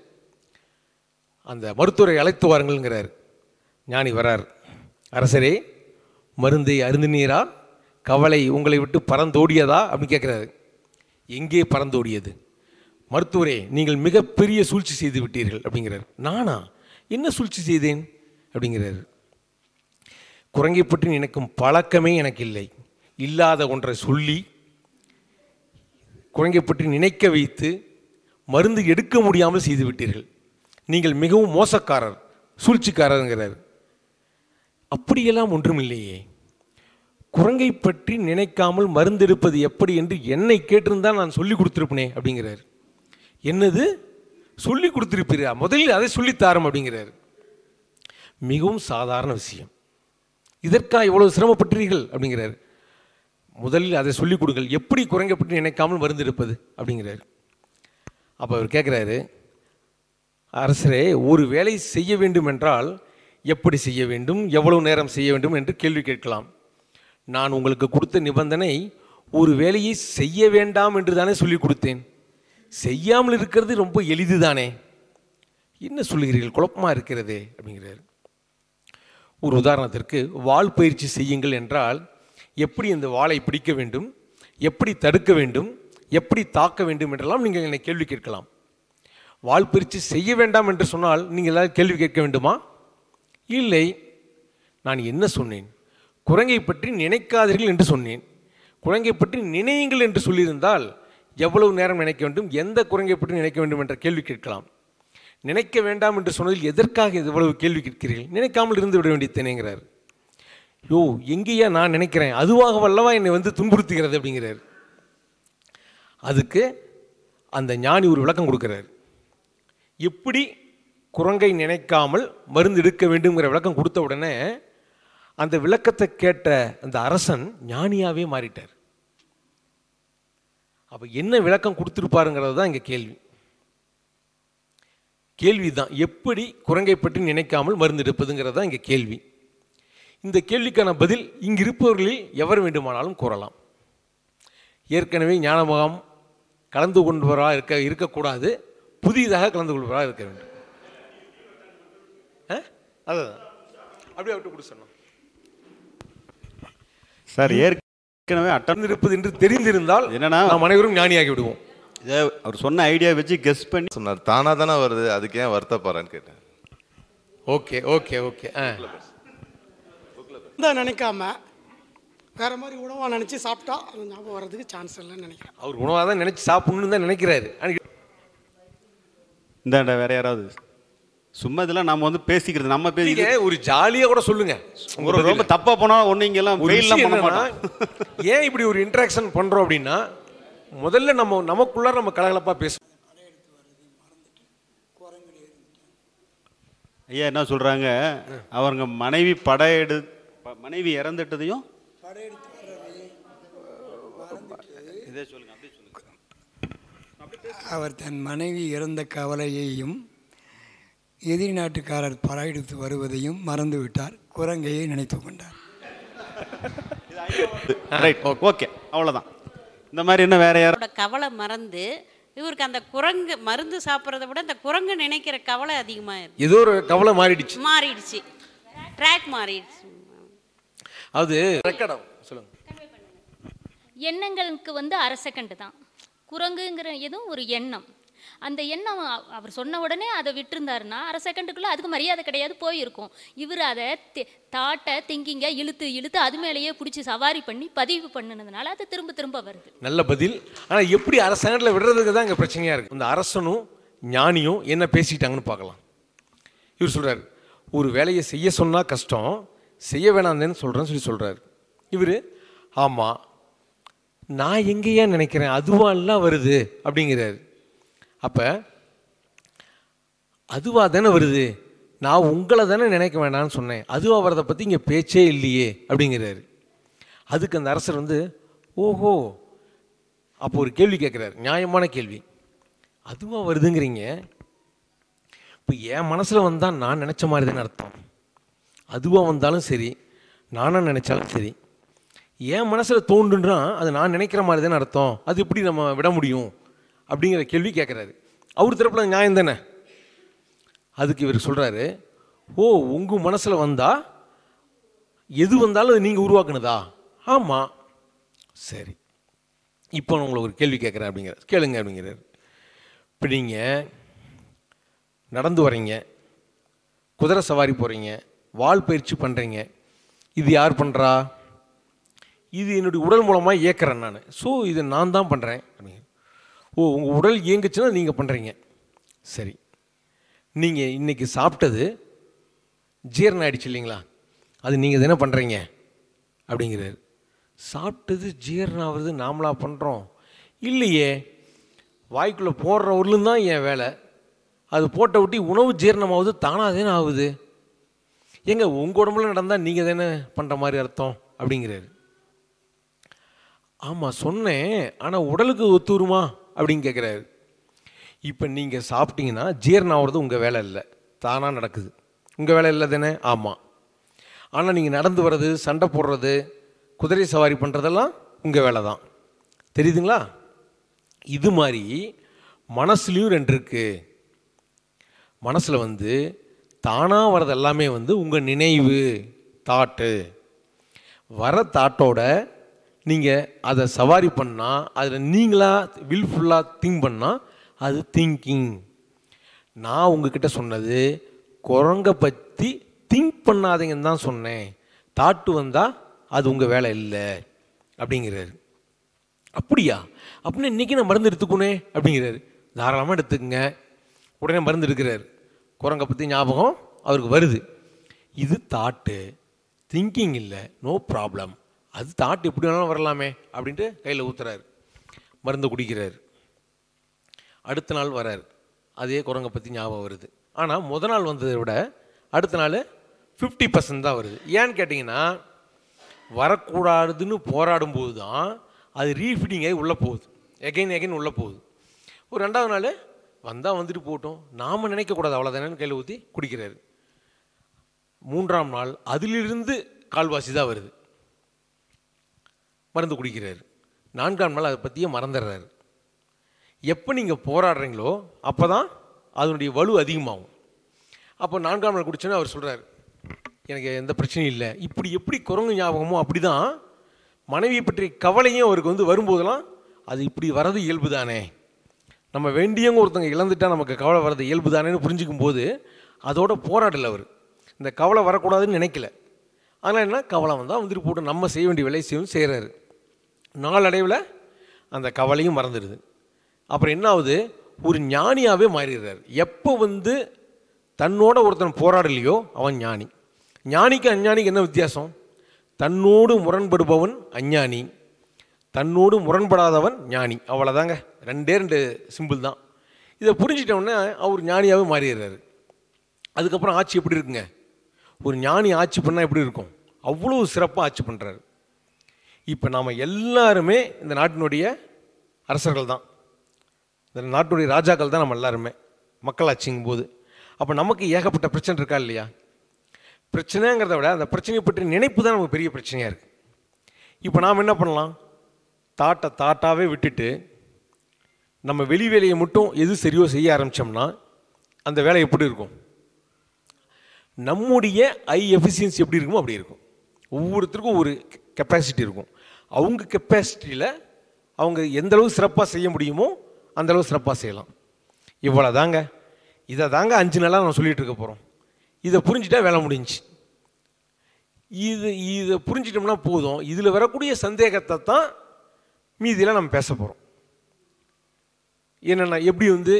Speaker 1: அந்த மருத்துவரை அழைத்து வாருங்கள்ங்கிறார் ஞானி வரார் அரசரே மருந்தை அருந்தினீரா கவலை உங்களை விட்டு பறந்தோடியதா அப்படின்னு கேட்குறாரு எங்கே பறந்தோடியது மருத்துவரே நீங்கள் மிகப்பெரிய சூழ்ச்சி செய்து விட்டீர்கள் அப்படிங்கிறார் நானா என்ன சூழ்ச்சி செய்தேன் அப்படிங்கிறார் குரங்கை பற்றி நினைக்கும் பழக்கமே எனக்கு இல்லை இல்லாத ஒன்றை சொல்லி குரங்கை பற்றி நினைக்க வைத்து மருந்து எடுக்க முடியாமல் செய்து விட்டீர்கள் நீங்கள் மிகவும் மோசக்காரர் சூழ்ச்சிக்காரருங்கிறார் அப்படியெல்லாம் ஒன்றும் இல்லையே குரங்கை பற்றி நினைக்காமல் மருந்தெடுப்பது எப்படி என்று என்னை கேட்டிருந்தால் நான் சொல்லி கொடுத்துருப்பனே அப்படிங்கிறார் என்னது சொல்லி கொடுத்துருப்பீரா முதலில் அதை சொல்லித்தாரம் அப்படிங்கிறார் மிகவும் சாதாரண விஷயம் இதற்காக இவ்வளவு சிரமப்பட்டீர்கள் அப்படிங்கிறார் முதலில் அதை சொல்லிக் கொடுங்கள் எப்படி குறைங்கப்பட்டு நினைக்காமல் மருந்திருப்பது அப்படிங்கிறார் அப்போ அவர் கேட்குறாரு அரசரே ஒரு வேலை செய்ய வேண்டும் என்றால் எப்படி செய்ய வேண்டும் எவ்வளவு நேரம் செய்ய வேண்டும் என்று கேள்வி கேட்கலாம் நான் உங்களுக்கு கொடுத்த நிபந்தனை ஒரு வேலையை செய்ய வேண்டாம் என்று தானே சொல்லிக் கொடுத்தேன் செய்யாமல் இருக்கிறது ரொம்ப எளிது தானே என்ன சொல்லுகிறீர்கள் குழப்பமாக இருக்கிறதே அப்படிங்கிறார் ஒரு உதாரணத்திற்கு வால் பயிற்சி செய்யுங்கள் என்றால் எப்படி இந்த வாளை பிடிக்க வேண்டும் எப்படி தடுக்க வேண்டும் எப்படி தாக்க வேண்டும் என்றெல்லாம் நீங்கள் என்னை கேள்வி கேட்கலாம் வால் பயிற்சி செய்ய வேண்டாம் என்று சொன்னால் நீங்கள் எல்லாரும் கேள்வி கேட்க வேண்டுமா இல்லை நான் என்ன சொன்னேன் குரங்கை பற்றி நினைக்காதீர்கள் என்று சொன்னேன் குரங்கை பற்றி நினையுங்கள் என்று சொல்லியிருந்தால் எவ்வளவு நேரம் நினைக்க வேண்டும் எந்த குரங்கை பற்றி நினைக்க வேண்டும் என்ற கேள்வி கேட்கலாம் நினைக்க வேண்டாம் என்று சொன்னதில் எதற்காக இவ்வளவு கேள்வி கேட்கிறீர்கள் நினைக்காமல் இருந்து விட வேண்டியதேனேங்கிறார் யோ எங்கேயா நான் நினைக்கிறேன் அதுவாக வல்லவா என்னை வந்து துன்புறுத்துகிறது அப்படிங்கிறார் அதுக்கு அந்த ஞானி ஒரு விளக்கம் கொடுக்குறார் எப்படி குரங்கை நினைக்காமல் மருந்து எடுக்க வேண்டுங்கிற விளக்கம் கொடுத்த உடனே அந்த விளக்கத்தை கேட்ட அந்த அரசன் ஞானியாகவே மாறிட்டார் அப்போ என்ன விளக்கம் கொடுத்துருப்பாருங்கிறது தான் இங்கே கேள்வி கேள்வி தான் எப்படி குரங்கை பற்றி நினைக்காமல் மருந்து எடுப்பதுங்கிறது தான் இங்கே கேள்வி இந்த கேள்விக்கான பதில் இங்கு இருப்பவர்களில் எவர் வேண்டுமானாலும் கூறலாம் ஏற்கனவே ஞானமுகம் கலந்து கொண்டவராக இருக்க இருக்கக்கூடாது புதிதாக கலந்து கொள்வராக இருக்க வேண்டும் அதுதான் அப்படியே அவர்கிட்ட கொடுத்து சொன்னோம் சார் ஏற்க ஏற்கனவே இருப்பது என்று தெரிந்திருந்தால் என்னன்னா நாம் அனைவரும் ஞானியாகி விடுவோம் இதை
Speaker 2: அவர் சொன்ன ஐடியா வச்சு கெஸ் பண்ணி சொன்னார் தானா தானே வருது அதுக்கு ஏன் வருத்தப்படுறேன்னு கேட்டேன்
Speaker 1: ஓகே ஓகே ஓகே ஆ
Speaker 2: தான் நினைக்காம வேற மாதிரி உணவாக நினச்சி சாப்பிட்டா அது ஞாபகம் வர்றதுக்கு சான்ஸ் இல்லைன்னு நினைக்கிறேன்
Speaker 1: அவர் உணவாக தான் நினச்சி சாப்பிடணும்னு தான் நினைக்கிறாரு இந்தாண்டா வேற யாராவது சும்மா இதெல்லாம் நம்ம வந்து பேசிக்கிறது நம்ம பேசி ஒரு ஜாலியாக கூட சொல்லுங்க ஒரு ரொம்ப தப்பாக போனால் ஒன்று எல்லாம் பண்ண மாட்டோம் ஏன் இப்படி ஒரு இன்ட்ராக்ஷன் பண்ணுறோம் அப்படின்னா முதல்ல நம்ம நமக்குள்ள நம்ம கலகலப்பாக பேசுவோம் ஐயா
Speaker 2: என்ன சொல்றாங்க அவங்க மனைவி படையெடு மனைவி இறந்துட்டதையும் இதே அவர் தன் மனைவி இறந்த கவலையையும் எதிரி நாட்டுக்காரர் பராயெடுத்து வருவதையும் மறந்துவிட்டார் குரங்கையை நினைத்து கொண்டார் ஓகே அவ்வளோதான் இந்த மாதிரி என்ன வேற யாரோட கவலை மறந்து இவருக்கு அந்த குரங்கு மருந்து சாப்பிட்றத விட அந்த குரங்கு நினைக்கிற கவலை அதிகமாக
Speaker 1: இருக்கு ஏதோ ஒரு கவலை மாறிடுச்சு
Speaker 2: மாறிடுச்சு ட்ராக் மாறிடுச்சு
Speaker 1: அது ரெக்கடம் சொல்லுங்க
Speaker 2: எண்ணங்களுக்கு வந்து அரசக்கண்டு தான் குரங்குங்கிற எதுவும் ஒரு எண்ணம் அந்த எண்ணம் அவர் சொன்ன உடனே அதை விட்டுருந்தாருன்னா அரை செகண்டுக்குள்ளே அதுக்கு மரியாதை கிடையாது போயிருக்கும் இவர் அதை தாட்டை திங்கிங்கை இழுத்து இழுத்து அது மேலேயே பிடிச்சி சவாரி பண்ணி பதிவு பண்ணினதுனால அது திரும்ப திரும்ப வருது
Speaker 1: நல்ல பதில் ஆனால் எப்படி அரை செகண்டில் விடுறதுக்கு தான் இங்கே பிரச்சனையாக இருக்குது இந்த அரசனும் ஞானியும் என்ன பேசிக்கிட்டாங்கன்னு பார்க்கலாம் இவர் சொல்கிறார் ஒரு வேலையை செய்ய சொன்னால் கஷ்டம் செய்ய வேணாந்தேன்னு சொல்கிறேன்னு சொல்லி சொல்கிறார் இவர் ஆமாம் நான் எங்கேயா நினைக்கிறேன் அதுவாலாம் வருது அப்படிங்கிறாரு அப்போ அதுவாக தானே வருது நான் உங்களை தானே நினைக்க வேண்டாம்னு சொன்னேன் அதுவாக வரதை பற்றி இங்கே பேச்சே இல்லையே அப்படிங்கிறாரு அதுக்கு அந்த அரசர் வந்து ஓஹோ அப்போ ஒரு கேள்வி கேட்குறாரு நியாயமான கேள்வி அதுவாக வருதுங்கிறீங்க இப்போ என் மனசில் வந்தால் நான் நினச்ச மாதிரி தானே அர்த்தம் அதுவாக வந்தாலும் சரி நானாக நினச்சாலும் சரி என் மனசில் தோன்றுன்றான் அது நான் நினைக்கிற மாதிரி தானே அர்த்தம் அது எப்படி நம்ம விட முடியும் அப்படிங்கிற கேள்வி கேட்குறாரு அவர் தரப்பில் நியாயம் தானே அதுக்கு இவர் சொல்கிறாரு ஓ உங்கள் மனசில் வந்தால் எது வந்தாலும் அது நீங்கள் உருவாக்குனதா ஆமாம் சரி இப்போ நான் உங்களுக்கு ஒரு கேள்வி கேட்குறேன் அப்படிங்கிற கேளுங்க அப்படிங்கிறார் இப்போ நீங்கள் நடந்து வரீங்க குதிரை சவாரி போகிறீங்க வால் பயிற்சி பண்ணுறீங்க இது யார் பண்ணுறா இது என்னுடைய உடல் மூலமாக இயக்கிறேன் நான் ஸோ இதை நான் தான் பண்ணுறேன் அப்படிங்கிற ஓ உங்கள் உடல் இயங்குச்சுன்னா நீங்கள் பண்ணுறீங்க சரி நீங்கள் இன்றைக்கி சாப்பிட்டது ஜீரணம் ஆகிடுச்சு இல்லைங்களா அது நீங்கள் தானே பண்ணுறீங்க அப்படிங்கிறாரு சாப்பிட்டது ஜீரணம் ஆகுறது நாமளாக பண்ணுறோம் இல்லையே வாய்க்குள்ளே போடுற தான் என் வேலை அது போட்ட விட்டி உணவு ஜீரணமாகுது தானாக ஆகுது எங்க உங்கள் உடம்புல நடந்தால் நீங்கள் தானே பண்ணுற மாதிரி அர்த்தம் அப்படிங்கிறாரு ஆமாம் சொன்னேன் ஆனால் உடலுக்கு ஒத்துருமா அப்படின்னு கேட்குறாரு இப்போ நீங்கள் சாப்பிட்டீங்கன்னா ஜீரணம் ஆகிறது உங்கள் வேலை இல்லை தானாக நடக்குது உங்கள் வேலை இல்லை தானே ஆமாம் ஆனால் நீங்கள் நடந்து வர்றது சண்டை போடுறது குதிரை சவாரி பண்ணுறதெல்லாம் உங்கள் வேலை தான் தெரியுதுங்களா இது மாதிரி மனசுலேயும் ரெண்டு இருக்குது மனசில் வந்து தானாக வர்றது எல்லாமே வந்து உங்கள் நினைவு தாட்டு வர தாட்டோட நீங்கள் அதை சவாரி பண்ணால் அதில் நீங்களாக வில்ஃபுல்லாக திங்க் பண்ணால் அது திங்கிங் நான் உங்ககிட்ட சொன்னது குரங்கை பற்றி திங்க் பண்ணாதீங்கன்னு தான் சொன்னேன் தாட்டு வந்தால் அது உங்கள் வேலை இல்லை அப்படிங்கிறாரு அப்படியா அப்படின்னு இன்றைக்கி நான் மருந்து எடுத்துக்கணே அப்படிங்கிறாரு தாராளமாக எடுத்துக்கங்க உடனே மருந்து எடுக்கிறார் குரங்கை பற்றி ஞாபகம் அவருக்கு வருது இது தாட்டு திங்கிங் இல்லை நோ ப்ராப்ளம் அது தாட்டு எப்படி வேணாலும் வரலாமே அப்படின்ட்டு கையில் ஊத்துறார் மருந்து குடிக்கிறார் அடுத்த நாள் வரார் அதே குரங்கை பற்றி ஞாபகம் வருது ஆனால் முத நாள் வந்ததை விட அடுத்த நாள் ஃபிஃப்டி பர்சன்ட் தான் வருது ஏன்னு கேட்டிங்கன்னா வரக்கூடாதுன்னு போராடும் போது தான் அது ரீஃபிட்டிங்காகி உள்ளே போகுது எகைன் எகைன் உள்ளே போகுது ஒரு ரெண்டாவது நாள் வந்தால் வந்துட்டு போட்டோம் நாம் நினைக்கக்கூடாது அவ்வளோதானேன்னு கையில் ஊற்றி குடிக்கிறாரு மூன்றாம் நாள் அதிலிருந்து கால்வாசி தான் வருது மருந்து குடிக்கிறார் நான்காம் நாள் அதை பற்றியே மறந்துடுறாரு எப்போ நீங்கள் போராடுறீங்களோ அப்போ தான் அதனுடைய வலு அதிகமாகும் அப்போ நான்காம் நாள் குடிச்சோன்னு அவர் சொல்கிறார் எனக்கு எந்த பிரச்சனையும் இல்லை இப்படி எப்படி குரங்கு ஞாபகமோ அப்படி தான் மனைவியை பற்றிய கவலையும் அவருக்கு வந்து வரும்போதெல்லாம் அது இப்படி வர்றது இயல்பு தானே நம்ம வேண்டியவங்க ஒருத்தவங்க இழந்துட்டால் நமக்கு கவலை வர்றது இயல்பு தானேன்னு புரிஞ்சுக்கும் போது அதோட போராடலை அவர் இந்த கவலை வரக்கூடாதுன்னு நினைக்கல அதனால் என்ன கவலை வந்தால் வந்துட்டு போட்டு நம்ம செய்ய வேண்டிய வேலையை செய்யும் செய்கிறாரு நாளடைவில் அந்த கவலையும் மறந்துடுது அப்புறம் என்ன ஆகுது ஒரு ஞானியாகவே மாறிடுறார் எப்போ வந்து தன்னோட ஒருத்தன் போராடலையோ அவன் ஞானி ஞானிக்கு அஞ்ஞானிக்கு என்ன வித்தியாசம் தன்னோடு முரண்படுபவன் அஞ்ஞானி தன்னோடு முரண்படாதவன் ஞானி அவ்வளோதாங்க ரெண்டே ரெண்டு சிம்பிள் தான் இதை புரிஞ்சிட்டவுடனே அவர் ஞானியாகவே மாறிடுறாரு அதுக்கப்புறம் ஆட்சி எப்படி இருக்குங்க ஒரு ஞானி ஆட்சி பண்ணால் எப்படி இருக்கும் அவ்வளோ சிறப்பாக ஆட்சி பண்ணுறாரு இப்போ நாம் எல்லாருமே இந்த நாட்டினுடைய அரசர்கள் தான் இந்த நாட்டினுடைய ராஜாக்கள் தான் நம்ம எல்லாருமே மக்களாட்சிங்கும் போது அப்போ நமக்கு ஏகப்பட்ட பிரச்சனை இருக்கா இல்லையா பிரச்சனைங்கிறத விட அந்த பிரச்சனையை பற்றி நினைப்பு தான் நமக்கு பெரிய பிரச்சனையாக இருக்குது இப்போ நாம் என்ன பண்ணலாம் தாட்டை தாட்டாகவே விட்டுட்டு நம்ம வெளி வேலையை மட்டும் எது சரியோ செய்ய ஆரம்பித்தோம்னா அந்த வேலை எப்படி இருக்கும் நம்முடைய ஐ எஃபிஷியன்சி எப்படி இருக்குமோ அப்படி இருக்கும் ஒவ்வொருத்தருக்கும் ஒரு கெப்பாசிட்டி இருக்கும் அவங்க கெப்பாசிட்டியில் அவங்க எந்தளவு சிறப்பாக செய்ய முடியுமோ அந்தளவு சிறப்பாக செய்யலாம் இவ்வளோ தாங்க இதை தாங்க அஞ்சு நாளாக நான் சொல்லிகிட்டு இருக்க போகிறோம் இதை புரிஞ்சுட்டா வேலை முடிஞ்சு இது இதை புரிஞ்சிட்டோம்னா போதும் இதில் வரக்கூடிய சந்தேகத்தை தான் மீதியில் நம்ம பேச போகிறோம் என்னென்னா எப்படி வந்து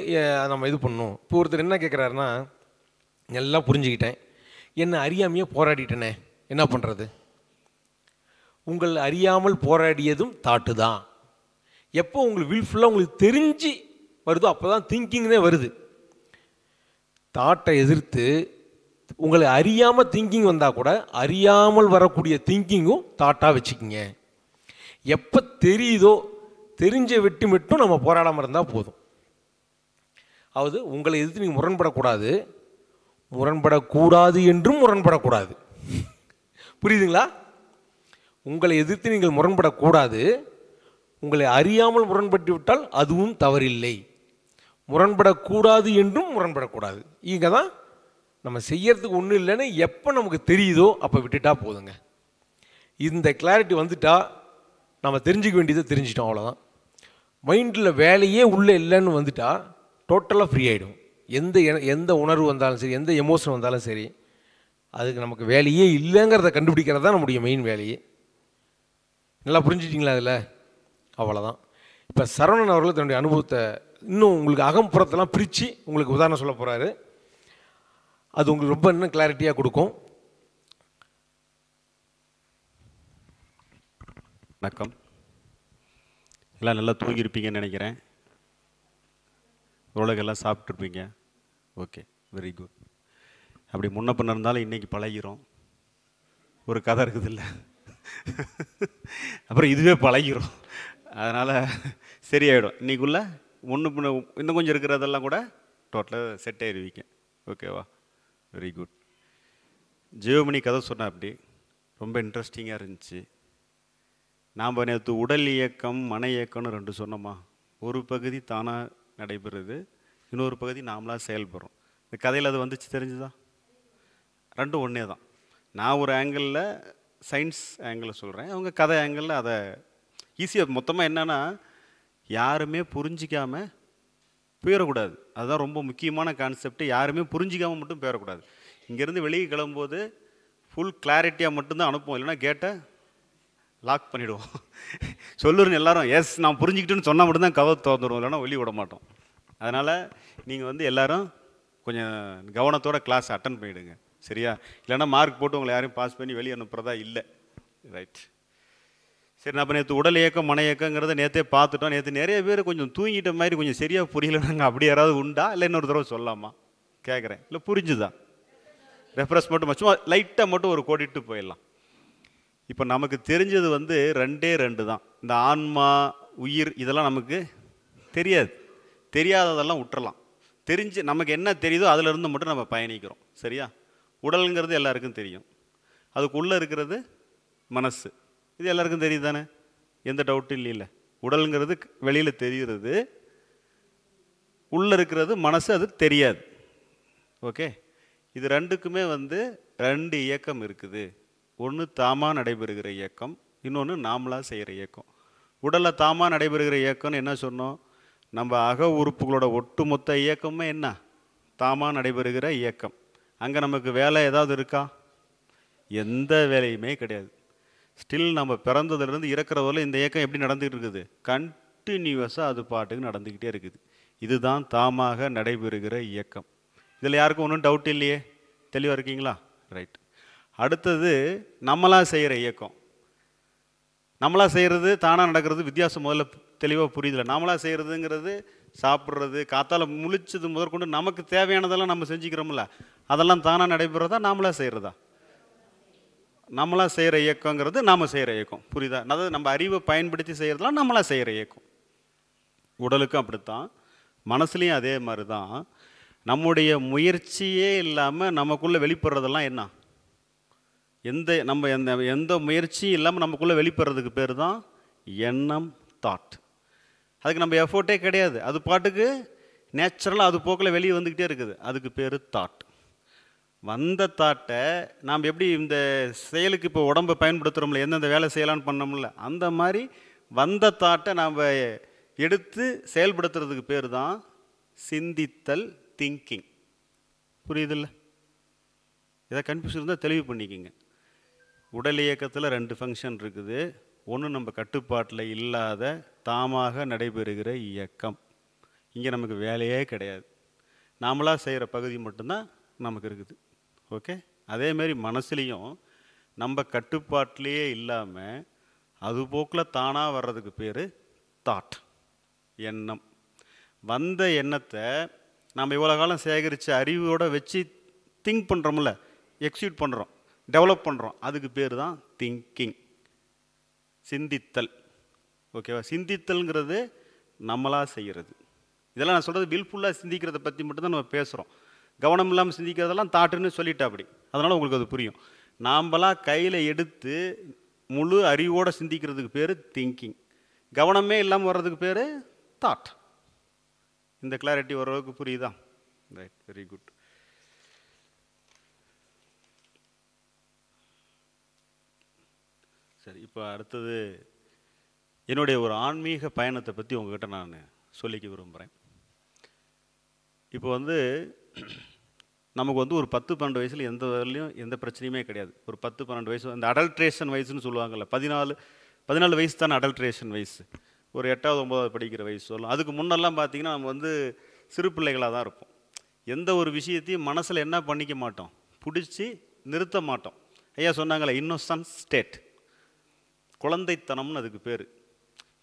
Speaker 1: நம்ம இது பண்ணணும் இப்போ ஒருத்தர் என்ன கேட்குறாருன்னா நல்லா புரிஞ்சுக்கிட்டேன் என்ன அறியாமையே போராடிட்டேனே என்ன பண்ணுறது உங்கள் அறியாமல் போராடியதும் தாட்டு தான் எப்போ உங்களுக்கு வில்ஃபுல்லாக உங்களுக்கு தெரிஞ்சு வருதோ அப்போ தான் திங்கிங்னே வருது தாட்டை எதிர்த்து உங்களை அறியாமல் திங்கிங் வந்தால் கூட அறியாமல் வரக்கூடிய திங்கிங்கும் தாட்டாக வச்சுக்கிங்க எப்போ தெரியுதோ தெரிஞ்ச வெட்டி மட்டும் நம்ம போராடாமல் இருந்தால் போதும் அதாவது உங்களை எதிர்த்து நீங்கள் முரண்படக்கூடாது முரண்படக்கூடாது என்றும் முரண்படக்கூடாது புரியுதுங்களா உங்களை எதிர்த்து நீங்கள் முரண்படக்கூடாது உங்களை அறியாமல் முரண்பட்டு விட்டால் அதுவும் தவறில்லை முரண்படக்கூடாது என்றும் முரண்படக்கூடாது இங்கே தான் நம்ம செய்யறதுக்கு ஒன்றும் இல்லைன்னு எப்போ நமக்கு தெரியுதோ அப்போ விட்டுட்டா போதுங்க இந்த கிளாரிட்டி வந்துட்டா நம்ம தெரிஞ்சுக்க வேண்டியதை தெரிஞ்சிட்டோம் அவ்வளோதான் மைண்டில் வேலையே உள்ளே இல்லைன்னு வந்துட்டா டோட்டலாக ஃப்ரீ ஆகிடும் எந்த எந்த உணர்வு வந்தாலும் சரி எந்த எமோஷன் வந்தாலும் சரி அதுக்கு நமக்கு வேலையே இல்லைங்கிறத கண்டுபிடிக்கிறது தான் நம்முடைய மெயின் வேலையே நல்லா புரிஞ்சுட்டிங்களா அதில் அவ்வளோதான் இப்போ சரவணன் அவர்கள் தன்னுடைய அனுபவத்தை இன்னும் உங்களுக்கு அகம்புறத்தெல்லாம் பிரித்து உங்களுக்கு உதாரணம் சொல்ல போகிறாரு அது உங்களுக்கு ரொம்ப இன்னும் கிளாரிட்டியாக கொடுக்கும்
Speaker 2: வணக்கம் எல்லாம் நல்லா தூங்கியிருப்பீங்கன்னு நினைக்கிறேன் உலகெல்லாம் சாப்பிட்ருப்பீங்க ஓகே வெரி குட் அப்படி முன்ன பண்ணிருந்தாலும் இருந்தாலும் இன்றைக்கி பழகிறோம் ஒரு கதை இருக்குது இல்லை அப்புறம் இதுவே பழகிரும் அதனால் சரியாயிடும் இன்றைக்குள்ளே ஒன்று பின்ன இன்னும் கொஞ்சம் இருக்கிறதெல்லாம் கூட டோட்டலாக செட் ஆயிடுவீங்க ஓகேவா வெரி குட் ஜீவமணி கதை சொன்னேன் அப்படி ரொம்ப இன்ட்ரெஸ்டிங்காக இருந்துச்சு நாம் நேற்று உடல் இயக்கம் மன இயக்கம்னு ரெண்டு சொன்னோமா ஒரு பகுதி தானாக நடைபெறுது இன்னொரு பகுதி நாமளாக செயல்படுறோம் இந்த கதையில் அது வந்துச்சு தெரிஞ்சுதா ரெண்டும் ஒன்றே தான் நான் ஒரு ஆங்கிளில் சயின்ஸ் ஆங்கிளில் சொல்கிறேன் அவங்க கதை ஆங்கிளில் அதை ஈஸியாக மொத்தமாக என்னென்னா யாருமே புரிஞ்சிக்காமல் போயிடக்கூடாது அதுதான் ரொம்ப முக்கியமான கான்செப்ட் யாருமே புரிஞ்சிக்காமல் மட்டும் போயிடக்கூடாது இங்கேருந்து வெளியே கிளம்பும்போது ஃபுல் கிளாரிட்டியாக மட்டும்தான் அனுப்புவோம் இல்லைன்னா கேட்டை லாக் பண்ணிவிடுவோம் சொல்லுறேன் எல்லாரும் எஸ் நான் புரிஞ்சுக்கிட்டுன்னு சொன்னால் மட்டும்தான் கவர் திறந்துடுவோம் இல்லைன்னா வெளியே விட மாட்டோம் அதனால் நீங்கள் வந்து எல்லோரும் கொஞ்சம் கவனத்தோட கிளாஸ் அட்டன் பண்ணிவிடுங்க சரியா இல்லைன்னா மார்க் போட்டு உங்களை யாரையும் பாஸ் பண்ணி வெளியே அனுப்புகிறதா இல்லை ரைட் சரி நான் இப்போ நேற்று உடல் இயக்கம் மன இயக்கங்கிறத நேற்றே பார்த்துட்டோம் நேற்று நிறைய பேர் கொஞ்சம் தூங்கிட்ட மாதிரி கொஞ்சம் சரியாக புரியலனாங்க அப்படி யாராவது உண்டா இல்லை இன்னொரு தடவை சொல்லலாமா கேட்குறேன் இல்லை புரிஞ்சுதா ரெஃப்ரெஷ் மட்டும் சும்மா லைட்டாக மட்டும் ஒரு கோடிட்டு போயிடலாம் இப்போ நமக்கு தெரிஞ்சது வந்து ரெண்டே ரெண்டு தான் இந்த ஆன்மா உயிர் இதெல்லாம் நமக்கு தெரியாது தெரியாததெல்லாம் விட்டுறலாம் தெரிஞ்சு நமக்கு என்ன தெரியுதோ அதிலிருந்து மட்டும் நம்ம பயணிக்கிறோம் சரியா உடலுங்கிறது எல்லாருக்கும் தெரியும் அதுக்குள்ளே இருக்கிறது மனசு இது எல்லாருக்கும் தெரியுது தானே எந்த டவுட்டும் இல்லை உடலுங்கிறது வெளியில் தெரிகிறது உள்ளே இருக்கிறது மனசு அது தெரியாது ஓகே இது ரெண்டுக்குமே வந்து ரெண்டு இயக்கம் இருக்குது ஒன்று தாமாக நடைபெறுகிற இயக்கம் இன்னொன்று நாமளாக செய்கிற இயக்கம் உடலில் தாமாக நடைபெறுகிற இயக்கம்னு என்ன சொன்னோம் நம்ம அக உறுப்புகளோட ஒட்டுமொத்த இயக்கமே என்ன தாமாக நடைபெறுகிற இயக்கம் அங்கே நமக்கு வேலை ஏதாவது இருக்கா எந்த வேலையுமே கிடையாது ஸ்டில் நம்ம பிறந்ததுலேருந்து இறக்குற வரையில் இந்த இயக்கம் எப்படி நடந்துகிட்டு இருக்குது கண்டினியூவஸாக அது பாட்டுக்கு நடந்துக்கிட்டே இருக்குது இதுதான் தாமாக நடைபெறுகிற இயக்கம் இதில் யாருக்கும் ஒன்றும் டவுட் இல்லையே தெளிவாக இருக்கீங்களா ரைட் அடுத்தது நம்மளாக செய்கிற இயக்கம் நம்மளாக செய்கிறது தானாக நடக்கிறது வித்தியாசம் முதல்ல தெளிவாக புரியுதில்லை நாமளாக செய்கிறதுங்கிறது சாப்பிட்றது காத்தால் முழிச்சது முதற்கொண்டு நமக்கு தேவையானதெல்லாம் நம்ம செஞ்சுக்கிறோம்ல அதெல்லாம் தானாக நடைபெறதா நாமளாக செய்கிறதா நம்மளாக செய்கிற இயக்கங்கிறது நாம் செய்கிற இயக்கம் புரியுதா அதாவது நம்ம அறிவை பயன்படுத்தி செய்கிறதுலாம் நம்மளாக செய்கிற இயக்கம் உடலுக்கும் அப்படித்தான் மனசுலேயும் அதே மாதிரி தான் நம்முடைய முயற்சியே இல்லாமல் நமக்குள்ளே வெளிப்படுறதெல்லாம் என்ன எந்த நம்ம எந்த எந்த முயற்சியும் இல்லாமல் நமக்குள்ளே வெளிப்படுறதுக்கு பேர் தான் எண்ணம் தாட் அதுக்கு நம்ம எஃபோர்ட்டே கிடையாது அது பாட்டுக்கு நேச்சுரலாக அது போக்கில் வெளியே வந்துக்கிட்டே இருக்குது அதுக்கு பேர் தாட் வந்த தாட்டை நாம் எப்படி இந்த செயலுக்கு இப்போ உடம்பை பயன்படுத்துகிறோம்ல எந்தெந்த வேலை செய்யலான்னு பண்ணோம்ல அந்த மாதிரி வந்த தாட்டை நாம் எடுத்து செயல்படுத்துறதுக்கு பேர் தான் சிந்தித்தல் திங்கிங் புரியுதில்ல ஏதாவது கன்ஃபியூஷன் இருந்தால் தெளிவு பண்ணிக்கிங்க உடல் இயக்கத்தில் ரெண்டு ஃபங்க்ஷன் இருக்குது ஒன்றும் நம்ம கட்டுப்பாட்டில் இல்லாத தாமாக நடைபெறுகிற இயக்கம் இங்கே நமக்கு வேலையே கிடையாது நாமளாக செய்கிற பகுதி மட்டும்தான் நமக்கு இருக்குது ஓகே அதேமாரி மனசுலேயும் நம்ம கட்டுப்பாட்டிலேயே இல்லாமல் அதுபோக்கில் தானாக வர்றதுக்கு பேர் தாட் எண்ணம் வந்த எண்ணத்தை நம்ம இவ்வளோ காலம் சேகரித்த அறிவோடு வச்சு திங்க் பண்ணுறோம்ல எக்ஸிக்யூட் பண்ணுறோம் டெவலப் பண்ணுறோம் அதுக்கு பேர் தான் திங்கிங் சிந்தித்தல் ஓகேவா சிந்தித்தல்ங்கிறது நம்மளாக செய்கிறது இதெல்லாம் நான் சொல்கிறது வில்ஃபுல்லாக சிந்திக்கிறத பற்றி மட்டும்தான் நம்ம பேசுகிறோம் கவனம் இல்லாமல் சிந்திக்கிறதெல்லாம் தாட்டுன்னு சொல்லிட்டா அப்படி அதனால் உங்களுக்கு அது புரியும் நாம்பளாக கையில் எடுத்து முழு அறிவோடு சிந்திக்கிறதுக்கு பேர் திங்கிங் கவனமே இல்லாமல் வர்றதுக்கு பேர் தாட் இந்த கிளாரிட்டி ஓரளவுக்கு புரியுதா ரைட் வெரி குட் சரி இப்போ அடுத்தது என்னுடைய ஒரு ஆன்மீக பயணத்தை பற்றி உங்ககிட்ட நான் சொல்லிக்க விரும்புகிறேன் இப்போ வந்து நமக்கு வந்து ஒரு பத்து பன்னெண்டு வயசில் எந்த வரலையும் எந்த பிரச்சனையுமே கிடையாது ஒரு பத்து பன்னெண்டு வயசு அந்த அடல்ட்ரேஷன் வயசுன்னு சொல்லுவாங்கள்ல பதினாலு பதினாலு வயசு தானே அடல்ட்ரேஷன் வயசு ஒரு எட்டாவது ஒம்பதாவது படிக்கிற வயசு சொல்லலாம் அதுக்கு முன்னெல்லாம் பார்த்திங்கன்னா நம்ம வந்து சிறு பிள்ளைகளாக தான் இருப்போம் எந்த ஒரு விஷயத்தையும் மனசில் என்ன பண்ணிக்க மாட்டோம் பிடிச்சி நிறுத்த மாட்டோம் ஐயா சொன்னாங்களே இன்னொசன்ஸ் ஸ்டேட் குழந்தைத்தனம்னு அதுக்கு பேர்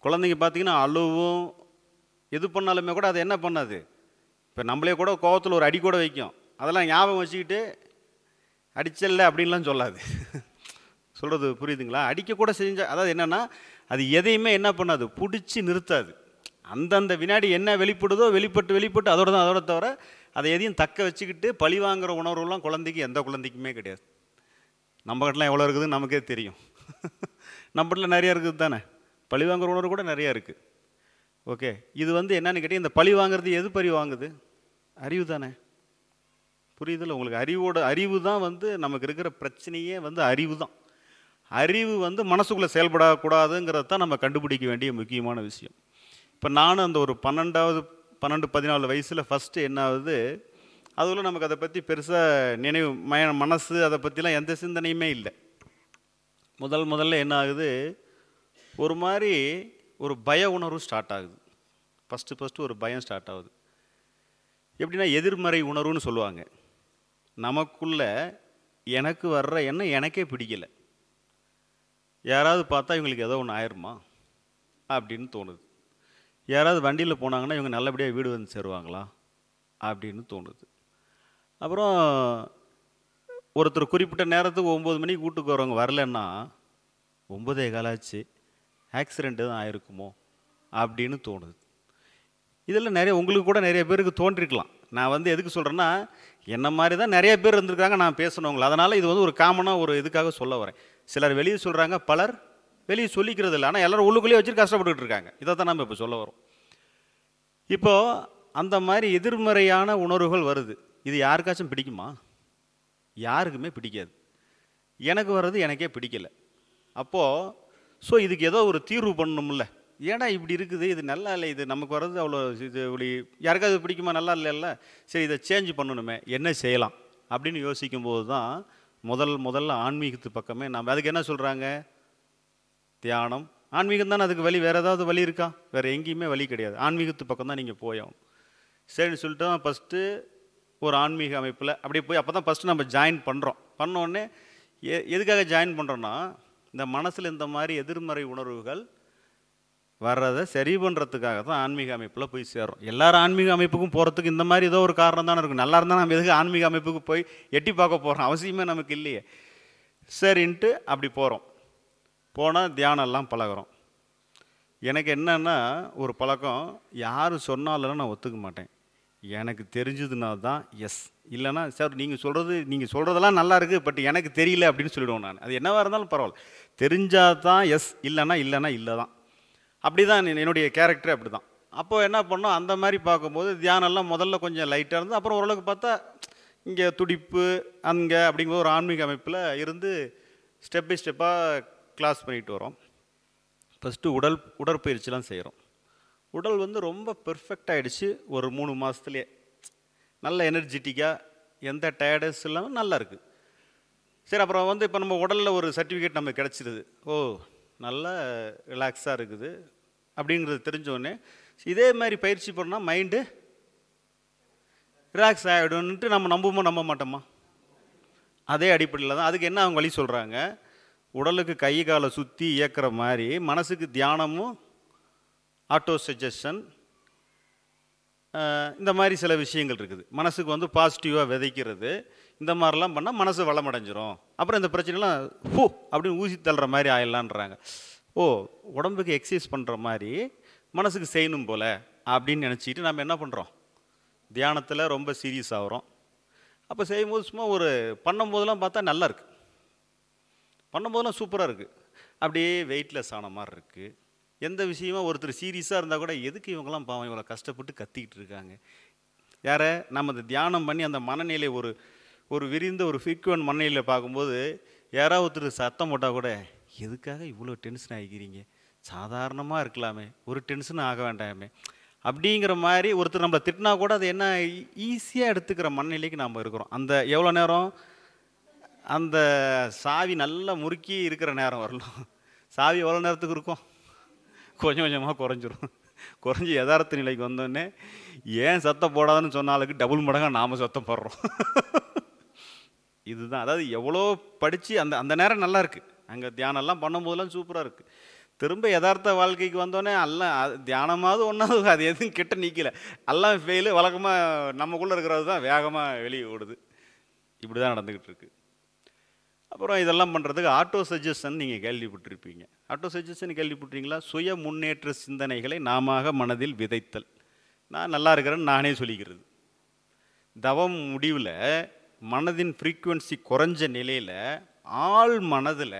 Speaker 2: குழந்தைங்க பார்த்திங்கன்னா அழுவும் எது பண்ணாலுமே கூட அது என்ன பண்ணாது இப்போ நம்மளே கூட கோவத்தில் ஒரு அடி கூட வைக்கும் அதெல்லாம் ஞாபகம் வச்சுக்கிட்டு அடிச்சல்ல அப்படின்லாம் சொல்லாது சொல்கிறது புரியுதுங்களா அடிக்கக்கூட செஞ்ச அதாவது என்னென்னா அது எதையுமே என்ன பண்ணாது பிடிச்சி நிறுத்தாது அந்தந்த வினாடி என்ன வெளிப்படுதோ வெளிப்பட்டு வெளிப்பட்டு அதோட தான் அதோட தவிர அதை எதையும் தக்க வச்சுக்கிட்டு பழி வாங்குகிற உணர்வுலாம் குழந்தைக்கு எந்த குழந்தைக்குமே கிடையாது நம்மக்கிட்டலாம் எவ்வளோ இருக்குதுன்னு நமக்கே தெரியும் நம்மள நிறையா இருக்குது தானே பழி வாங்குற உணர்வு கூட நிறையா இருக்குது ஓகே இது வந்து என்னன்னு கேட்டால் இந்த பழி வாங்குறது எது பழி வாங்குது அறிவு தானே புரியுதுல உங்களுக்கு அறிவோட அறிவு தான் வந்து நமக்கு இருக்கிற பிரச்சனையே வந்து அறிவு தான் அறிவு வந்து மனசுக்குள்ளே செயல்படக்கூடாதுங்கிறத தான் நம்ம கண்டுபிடிக்க வேண்டிய முக்கியமான விஷயம் இப்போ நானும் அந்த ஒரு பன்னெண்டாவது பன்னெண்டு பதினாலு வயசில் ஃபஸ்ட்டு என்ன ஆகுது அதுவும் நமக்கு அதை பற்றி பெருசாக நினைவு மனசு அதை பற்றிலாம் எந்த சிந்தனையுமே இல்லை முதல் முதல்ல என்ன ஆகுது ஒரு மாதிரி ஒரு பய உணர்வு ஸ்டார்ட் ஆகுது ஃபஸ்ட்டு ஃபஸ்ட்டு ஒரு பயம் ஸ்டார்ட் ஆகுது எப்படின்னா எதிர்மறை உணர்வுன்னு சொல்லுவாங்க நமக்குள்ள எனக்கு வர்ற எண்ணம் எனக்கே பிடிக்கலை யாராவது பார்த்தா இவங்களுக்கு ஏதோ ஒன்று ஆயிருமா அப்படின்னு தோணுது யாராவது வண்டியில் போனாங்கன்னா இவங்க நல்லபடியாக வீடு வந்து சேருவாங்களா அப்படின்னு தோணுது அப்புறம் ஒருத்தர் குறிப்பிட்ட நேரத்துக்கு ஒம்பது மணிக்கு வீட்டுக்கு வரவங்க வரலன்னா ஒம்பதே காலாச்சு ஆக்சிடெண்ட் எதுவும் ஆயிருக்குமோ அப்படின்னு தோணுது இதில் நிறைய உங்களுக்கு கூட நிறைய பேருக்கு தோன்றிருக்கலாம் நான் வந்து எதுக்கு சொல்கிறேன்னா என்ன மாதிரி தான் நிறைய பேர் இருந்திருக்காங்க நான் பேசணுங்களா அதனால் இது வந்து ஒரு காமனாக ஒரு இதுக்காக சொல்ல வரேன் சிலர் வெளியே சொல்கிறாங்க பலர் வெளியே சொல்லிக்கிறது இல்லை ஆனால் எல்லோரும் உள்ளுக்குள்ளேயே வச்சு கஷ்டப்பட்டுக்கிட்டு இருக்காங்க இதை தான் நம்ம இப்போ சொல்ல வரோம் இப்போது அந்த மாதிரி எதிர்மறையான உணர்வுகள் வருது இது யாருக்காச்சும் பிடிக்குமா யாருக்குமே பிடிக்காது எனக்கு வர்றது எனக்கே பிடிக்கல அப்போது ஸோ இதுக்கு ஏதோ ஒரு தீர்வு பண்ணணும்ல ஏன்னா இப்படி இருக்குது இது நல்லா இல்லை இது நமக்கு வர்றது அவ்வளோ இது இப்படி யாருக்காவது பிடிக்குமா நல்லா இல்லைல்ல சரி இதை சேஞ்ச் பண்ணணுமே என்ன செய்யலாம் அப்படின்னு யோசிக்கும்போது தான் முதல் முதல்ல ஆன்மீகத்து பக்கமே நம்ம அதுக்கு என்ன சொல்கிறாங்க தியானம் ஆன்மீகம் தானே அதுக்கு வழி வேறு ஏதாவது வழி இருக்கா வேறு எங்கேயுமே வழி கிடையாது ஆன்மீகத்து பக்கம் தான் நீங்கள் போயும் சரின்னு சொல்லிட்டு தான் ஃபஸ்ட்டு ஒரு ஆன்மீக அமைப்பில் அப்படியே போய் அப்போ தான் ஃபஸ்ட்டு நம்ம ஜாயின் பண்ணுறோம் பண்ணோடனே எ எதுக்காக ஜாயின் பண்ணுறோன்னா இந்த மனசில் இந்த மாதிரி எதிர்மறை உணர்வுகள் வர்றதை சரி பண்ணுறதுக்காக தான் ஆன்மீக அமைப்பில் போய் சேரும் எல்லாரும் ஆன்மீக அமைப்புக்கும் போகிறதுக்கு இந்த மாதிரி ஏதோ ஒரு காரணம் தானே இருக்கும் நல்லா இருந்தால் நம்ம எதுக்கு ஆன்மீக அமைப்புக்கு போய் எட்டி பார்க்க போகிறோம் அவசியமே நமக்கு இல்லையே சரின்ட்டு அப்படி போகிறோம் போனால் தியானம்லாம் பழகிறோம் எனக்கு என்னென்னா ஒரு பழக்கம் யார் சொன்னாலும் நான் ஒத்துக்க மாட்டேன் எனக்கு தெரிஞ்சதுனால தான் எஸ் இல்லைனா சார் நீங்கள் சொல்கிறது நீங்கள் சொல்கிறதெல்லாம் நல்லா இருக்குது பட் எனக்கு தெரியல அப்படின்னு சொல்லிவிடுவோம் நான் அது என்னவாக இருந்தாலும் பரவாயில்ல தெரிஞ்சால் தான் எஸ் இல்லைனா இல்லைனா இல்லை தான் அப்படி தான் என்னுடைய கேரக்டர் அப்படி தான் அப்போது என்ன பண்ணோம் அந்த மாதிரி பார்க்கும்போது தியானம்லாம் முதல்ல கொஞ்சம் லைட்டாக இருந்தது அப்புறம் ஓரளவுக்கு பார்த்தா இங்கே துடிப்பு அங்கே அப்படிங்கும்போது ஒரு ஆன்மீக அமைப்பில் இருந்து ஸ்டெப் பை ஸ்டெப்பாக கிளாஸ் பண்ணிட்டு வரோம் ஃபஸ்ட்டு உடல் உடற்பயிற்சிலாம் செய்கிறோம் உடல் வந்து ரொம்ப பெர்ஃபெக்ட் ஆகிடுச்சு ஒரு மூணு மாதத்துலேயே நல்ல எனர்ஜிட்டிக்காக எந்த டயர்டஸ் இல்லாமல் நல்லா இருக்குது சரி அப்புறம் வந்து இப்போ நம்ம உடலில் ஒரு சர்டிஃபிகேட் நமக்கு கிடச்சிருது ஓ நல்ல ரிலாக்ஸாக இருக்குது அப்படிங்கிறது தெரிஞ்சோடனே இதே மாதிரி பயிற்சி பண்ணால் மைண்டு ரிலாக்ஸ் ஆகிடும்ன்ட்டு நம்ம நம்புமோ நம்ப மாட்டோமா அதே அடிப்படையில் தான் அதுக்கு என்ன அவங்க வழி சொல்கிறாங்க உடலுக்கு கை காலை சுற்றி இயக்கிற மாதிரி மனசுக்கு தியானமும் ஆட்டோ சஜஷன் இந்த மாதிரி சில விஷயங்கள் இருக்குது மனசுக்கு வந்து பாசிட்டிவாக விதைக்கிறது இந்த மாதிரிலாம் பண்ணால் மனசு வளமடைஞ்சிரும் அப்புறம் இந்த பிரச்சனைலாம் ஹூ அப்படின்னு ஊசி தள்ளுற மாதிரி ஆயிடலான்றாங்க ஓ உடம்புக்கு எக்ஸசைஸ் பண்ணுற மாதிரி மனசுக்கு செய்யணும் போல் அப்படின்னு நினச்சிக்கிட்டு நம்ம என்ன பண்ணுறோம் தியானத்தில் ரொம்ப சீரியஸ் ஆகிறோம் அப்போ செய்யும்போது சும்மா ஒரு பண்ணும்போதெல்லாம் பார்த்தா நல்லா இருக்குது பண்ணும்போதெல்லாம் சூப்பராக இருக்குது அப்படியே வெயிட்லெஸ் ஆன மாதிரி இருக்குது எந்த விஷயமா ஒருத்தர் சீரியஸாக இருந்தால் கூட எதுக்கு இவங்கெல்லாம் பாவம் இவ்வளோ கஷ்டப்பட்டு கத்திக்கிட்டு இருக்காங்க யார நம்ம அந்த தியானம் பண்ணி அந்த மனநிலை ஒரு ஒரு விரிந்த ஒரு ஃபிக்வன் மனநிலையில் பார்க்கும்போது யாராவது ஒருத்தர் சத்தம் போட்டால் கூட எதுக்காக இவ்வளோ டென்ஷன் ஆகிக்கிறீங்க சாதாரணமாக இருக்கலாமே ஒரு டென்ஷன் ஆக வேண்டாமே அப்படிங்கிற மாதிரி ஒருத்தர் நம்மளை திட்டினா கூட அது என்ன ஈஸியாக எடுத்துக்கிற மனநிலைக்கு நாம் இருக்கிறோம் அந்த எவ்வளோ நேரம் அந்த சாவி நல்லா முறுக்கி இருக்கிற நேரம் வரலாம் சாவி எவ்வளோ நேரத்துக்கு இருக்கும் கொஞ்சம் கொஞ்சமாக குறைஞ்சிரும் குறைஞ்சி யதார்த்த நிலைக்கு வந்தோடனே ஏன் சத்தம் போடாதுன்னு சொன்னாலுக்கு டபுள் மடங்காக நாம் சத்தம் போடுறோம் இதுதான் அதாவது எவ்வளோ படித்து அந்த அந்த நேரம் நல்லா இருக்குது அங்கே தியானம்லாம் பண்ணும்போதெல்லாம் சூப்பராக இருக்குது திரும்ப யதார்த்த வாழ்க்கைக்கு வந்தோடனே எல்லாம் தியானமாவது ஒன்றாவது அது எதுவும் கிட்ட நிற்கலை எல்லாம் ஃபெயிலு வழக்கமாக நமக்குள்ளே இருக்கிறது தான் வேகமாக வெளியே ஓடுது இப்படி தான் நடந்துக்கிட்டு இருக்குது அப்புறம் இதெல்லாம் பண்ணுறதுக்கு ஆட்டோ சஜஷன் நீங்கள் கேள்விப்பட்டிருப்பீங்க ஆட்டோ சஜஷன் கேள்விப்பட்டிருக்கீங்களா சுய முன்னேற்ற சிந்தனைகளை நாம மனதில் விதைத்தல் நான் நல்லா இருக்கிறேன்னு நானே சொல்லிக்கிறது தவம் முடிவில் மனதின் ஃப்ரீக்குவென்சி குறைஞ்ச நிலையில் ஆள் மனதில்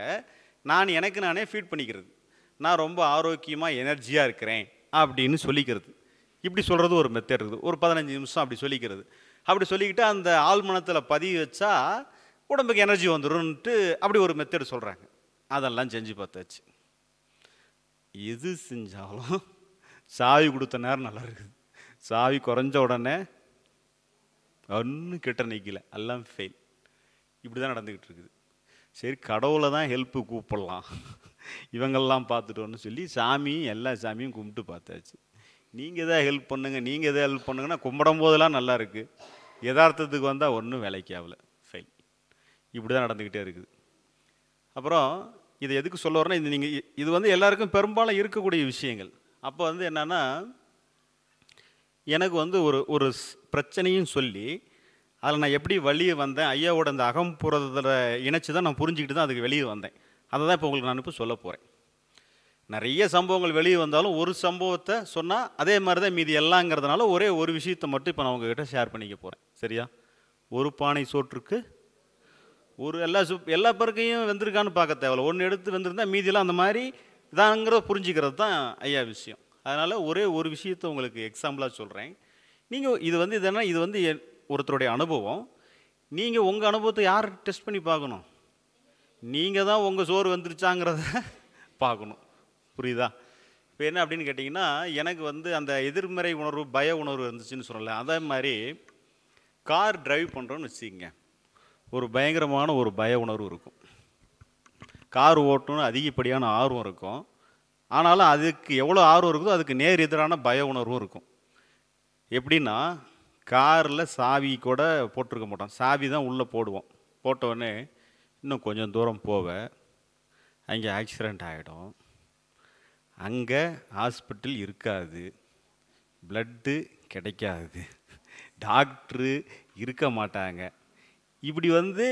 Speaker 2: நான் எனக்கு நானே ஃபீட் பண்ணிக்கிறது நான் ரொம்ப ஆரோக்கியமாக எனர்ஜியாக இருக்கிறேன் அப்படின்னு சொல்லிக்கிறது இப்படி சொல்கிறது ஒரு மெத்தட் இருக்குது ஒரு பதினஞ்சு நிமிஷம் அப்படி சொல்லிக்கிறது அப்படி சொல்லிக்கிட்டு அந்த ஆழ்மனத்தில் பதிவு வச்சா உடம்புக்கு எனர்ஜி வந்துடும்ன்ட்டு அப்படி ஒரு மெத்தடு சொல்கிறாங்க அதெல்லாம் செஞ்சு பார்த்தாச்சு எது செஞ்சாலும் சாவி கொடுத்த நேரம் நல்லா இருக்குது சாவி குறைஞ்ச உடனே ஒன்றும் கிட்ட நிற்கல எல்லாம் ஃபெயில் இப்படி தான் நடந்துக்கிட்டு இருக்குது சரி கடவுளை தான் ஹெல்ப்பு கூப்பிடலாம் இவங்கெல்லாம் பார்த்துட்டோன்னு சொல்லி சாமியும் எல்லா சாமியும் கும்பிட்டு பார்த்தாச்சு நீங்கள் எதாவது ஹெல்ப் பண்ணுங்கள் நீங்கள் எதாவது ஹெல்ப் பண்ணுங்கன்னா கும்பிடும் போதெல்லாம் நல்லாயிருக்கு யதார்த்தத்துக்கு வந்தால் ஒன்றும் வேலைக்கு ஆகலை இப்படி தான் நடந்துக்கிட்டே இருக்குது அப்புறம் இதை எதுக்கு சொல்ல வரேன்னா இது நீங்கள் இது வந்து எல்லாருக்கும் பெரும்பாலும் இருக்கக்கூடிய விஷயங்கள் அப்போ வந்து என்னென்னா எனக்கு வந்து ஒரு ஒரு பிரச்சனையும் சொல்லி அதில் நான் எப்படி வெளியே வந்தேன் ஐயாவோட அந்த அகம்புறத்தில் இணைச்சி தான் நான் புரிஞ்சுக்கிட்டு தான் அதுக்கு வெளியே வந்தேன் அதை தான் இப்போ உங்களுக்கு நான் இப்போ சொல்ல போகிறேன் நிறைய சம்பவங்கள் வெளியே வந்தாலும் ஒரு சம்பவத்தை சொன்னால் அதே மாதிரி தான் மீதி எல்லாங்கிறதுனால ஒரே ஒரு விஷயத்தை மட்டும் இப்போ நான் உங்ககிட்ட ஷேர் பண்ணிக்க போகிறேன் சரியா ஒரு பானை சோற்றுக்கு ஒரு எல்லா சு எல்லா பருக்கையும் வந்திருக்கான்னு பார்க்க தேவையில்ல ஒன்று எடுத்து வெந்திருந்தா மீதியெல்லாம் அந்த மாதிரி இதாங்கிறத புரிஞ்சுக்கிறது தான் ஐயா விஷயம் அதனால் ஒரே ஒரு விஷயத்தை உங்களுக்கு எக்ஸாம்பிளாக சொல்கிறேன் நீங்கள் இது வந்து இதெல்லாம் இது வந்து ஒருத்தருடைய அனுபவம் நீங்கள் உங்கள் அனுபவத்தை யார் டெஸ்ட் பண்ணி பார்க்கணும் நீங்கள் தான் உங்கள் சோறு வந்துருச்சாங்கிறத பார்க்கணும் புரியுதா இப்போ என்ன அப்படின்னு கேட்டிங்கன்னா எனக்கு வந்து அந்த எதிர்மறை உணர்வு பய உணர்வு இருந்துச்சுன்னு சொல்லலை அதே மாதிரி கார் டிரைவ் பண்ணுறோன்னு வச்சுக்கோங்க ஒரு பயங்கரமான ஒரு பய உணர்வு இருக்கும் கார் ஓட்டணும்னு அதிகப்படியான ஆர்வம் இருக்கும் ஆனாலும் அதுக்கு எவ்வளோ ஆர்வம் இருக்குதோ அதுக்கு நேர் எதிரான பய உணர்வும் இருக்கும் எப்படின்னா காரில் சாவி கூட போட்டிருக்க மாட்டோம் சாவி தான் உள்ளே போடுவோம் போட்டவுடனே இன்னும் கொஞ்சம் தூரம் போவ அங்கே ஆக்சிடெண்ட் ஆகிடும் அங்கே ஹாஸ்பிட்டல் இருக்காது பிளட்டு கிடைக்காது டாக்டரு இருக்க மாட்டாங்க இப்படி வந்து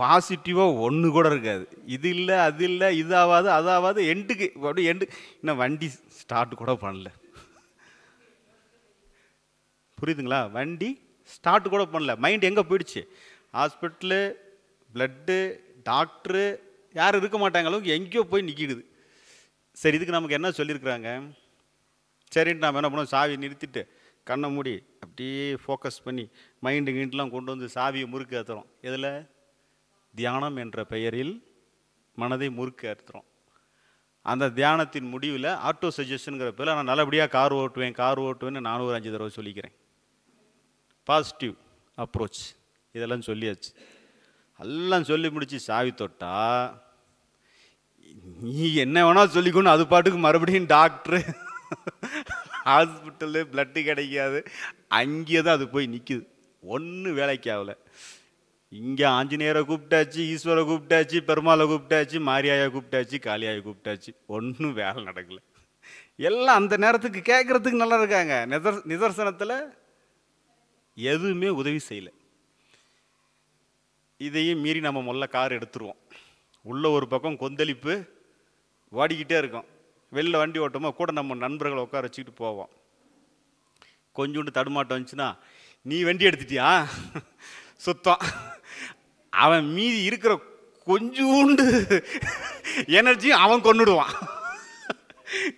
Speaker 2: பாசிட்டிவாக ஒன்று கூட இருக்காது இது இல்லை அது இல்லை இதாகாது அதாவது எண்டுக்கு அப்படியே எண்டு இன்னும் வண்டி ஸ்டார்ட் கூட பண்ணல புரியுதுங்களா வண்டி ஸ்டார்ட் கூட பண்ணல மைண்ட் எங்கே போயிடுச்சு ஹாஸ்பிட்டலு பிளட்டு டாக்டரு யாரும் இருக்க மாட்டாங்களோ எங்கேயோ போய் நிற்கிடுது சரி இதுக்கு நமக்கு என்ன சொல்லியிருக்கிறாங்க சரின்ட்டு நம்ம என்ன பண்ணோம் சாவி நிறுத்திட்டு கண்ணை மூடி அப்படியே ஃபோக்கஸ் பண்ணி மைண்டு கிண்டெலாம் கொண்டு வந்து சாவியை முறுக்கு ஏற்றுறோம் இதில் தியானம் என்ற பெயரில் மனதை முறுக்கு ஏற்றுறோம் அந்த தியானத்தின் முடிவில் ஆட்டோ சஜஷனுங்கிற பேரில் நான் நல்லபடியாக கார் ஓட்டுவேன் கார் ஓட்டுவேன்னு நானும் ஒரு அஞ்சு தடவை சொல்லிக்கிறேன் பாசிட்டிவ் அப்ரோச் இதெல்லாம் சொல்லியாச்சு எல்லாம் சொல்லி முடித்து சாவி தொட்டா நீ என்ன வேணால் சொல்லிக்கணும் அது பாட்டுக்கு மறுபடியும் டாக்டரு ஹாஸ்பிட்டலு பிளட்டு கிடைக்காது அங்கேயே தான் அது போய் நிற்குது ஒன்றும் வேலைக்கு ஆகலை இங்கே ஆஞ்சநேயரை கூப்பிட்டாச்சு ஈஸ்வரை கூப்பிட்டாச்சு பெருமாளை கூப்பிட்டாச்சு மாரியாயை கூப்பிட்டாச்சு காளியாயை கூப்பிட்டாச்சு ஒன்றும் வேலை நடக்கலை எல்லாம் அந்த நேரத்துக்கு கேட்குறதுக்கு நல்லா இருக்காங்க நிதர் நிதர்சனத்தில் எதுவுமே உதவி செய்யலை இதையும் மீறி நம்ம முதல்ல கார் எடுத்துருவோம் உள்ள ஒரு பக்கம் கொந்தளிப்பு வாடிக்கிட்டே இருக்கோம் வெளில வண்டி ஓட்டோமோ கூட நம்ம நண்பர்களை உட்கார வச்சுக்கிட்டு போவோம் கொஞ்சோண்டு தடுமாட்டம் வந்துச்சுன்னா நீ வண்டி எடுத்துட்டியா சுத்தம் அவன் மீதி இருக்கிற கொஞ்சோண்டு எனர்ஜியும் அவன் கொண்டுடுவான்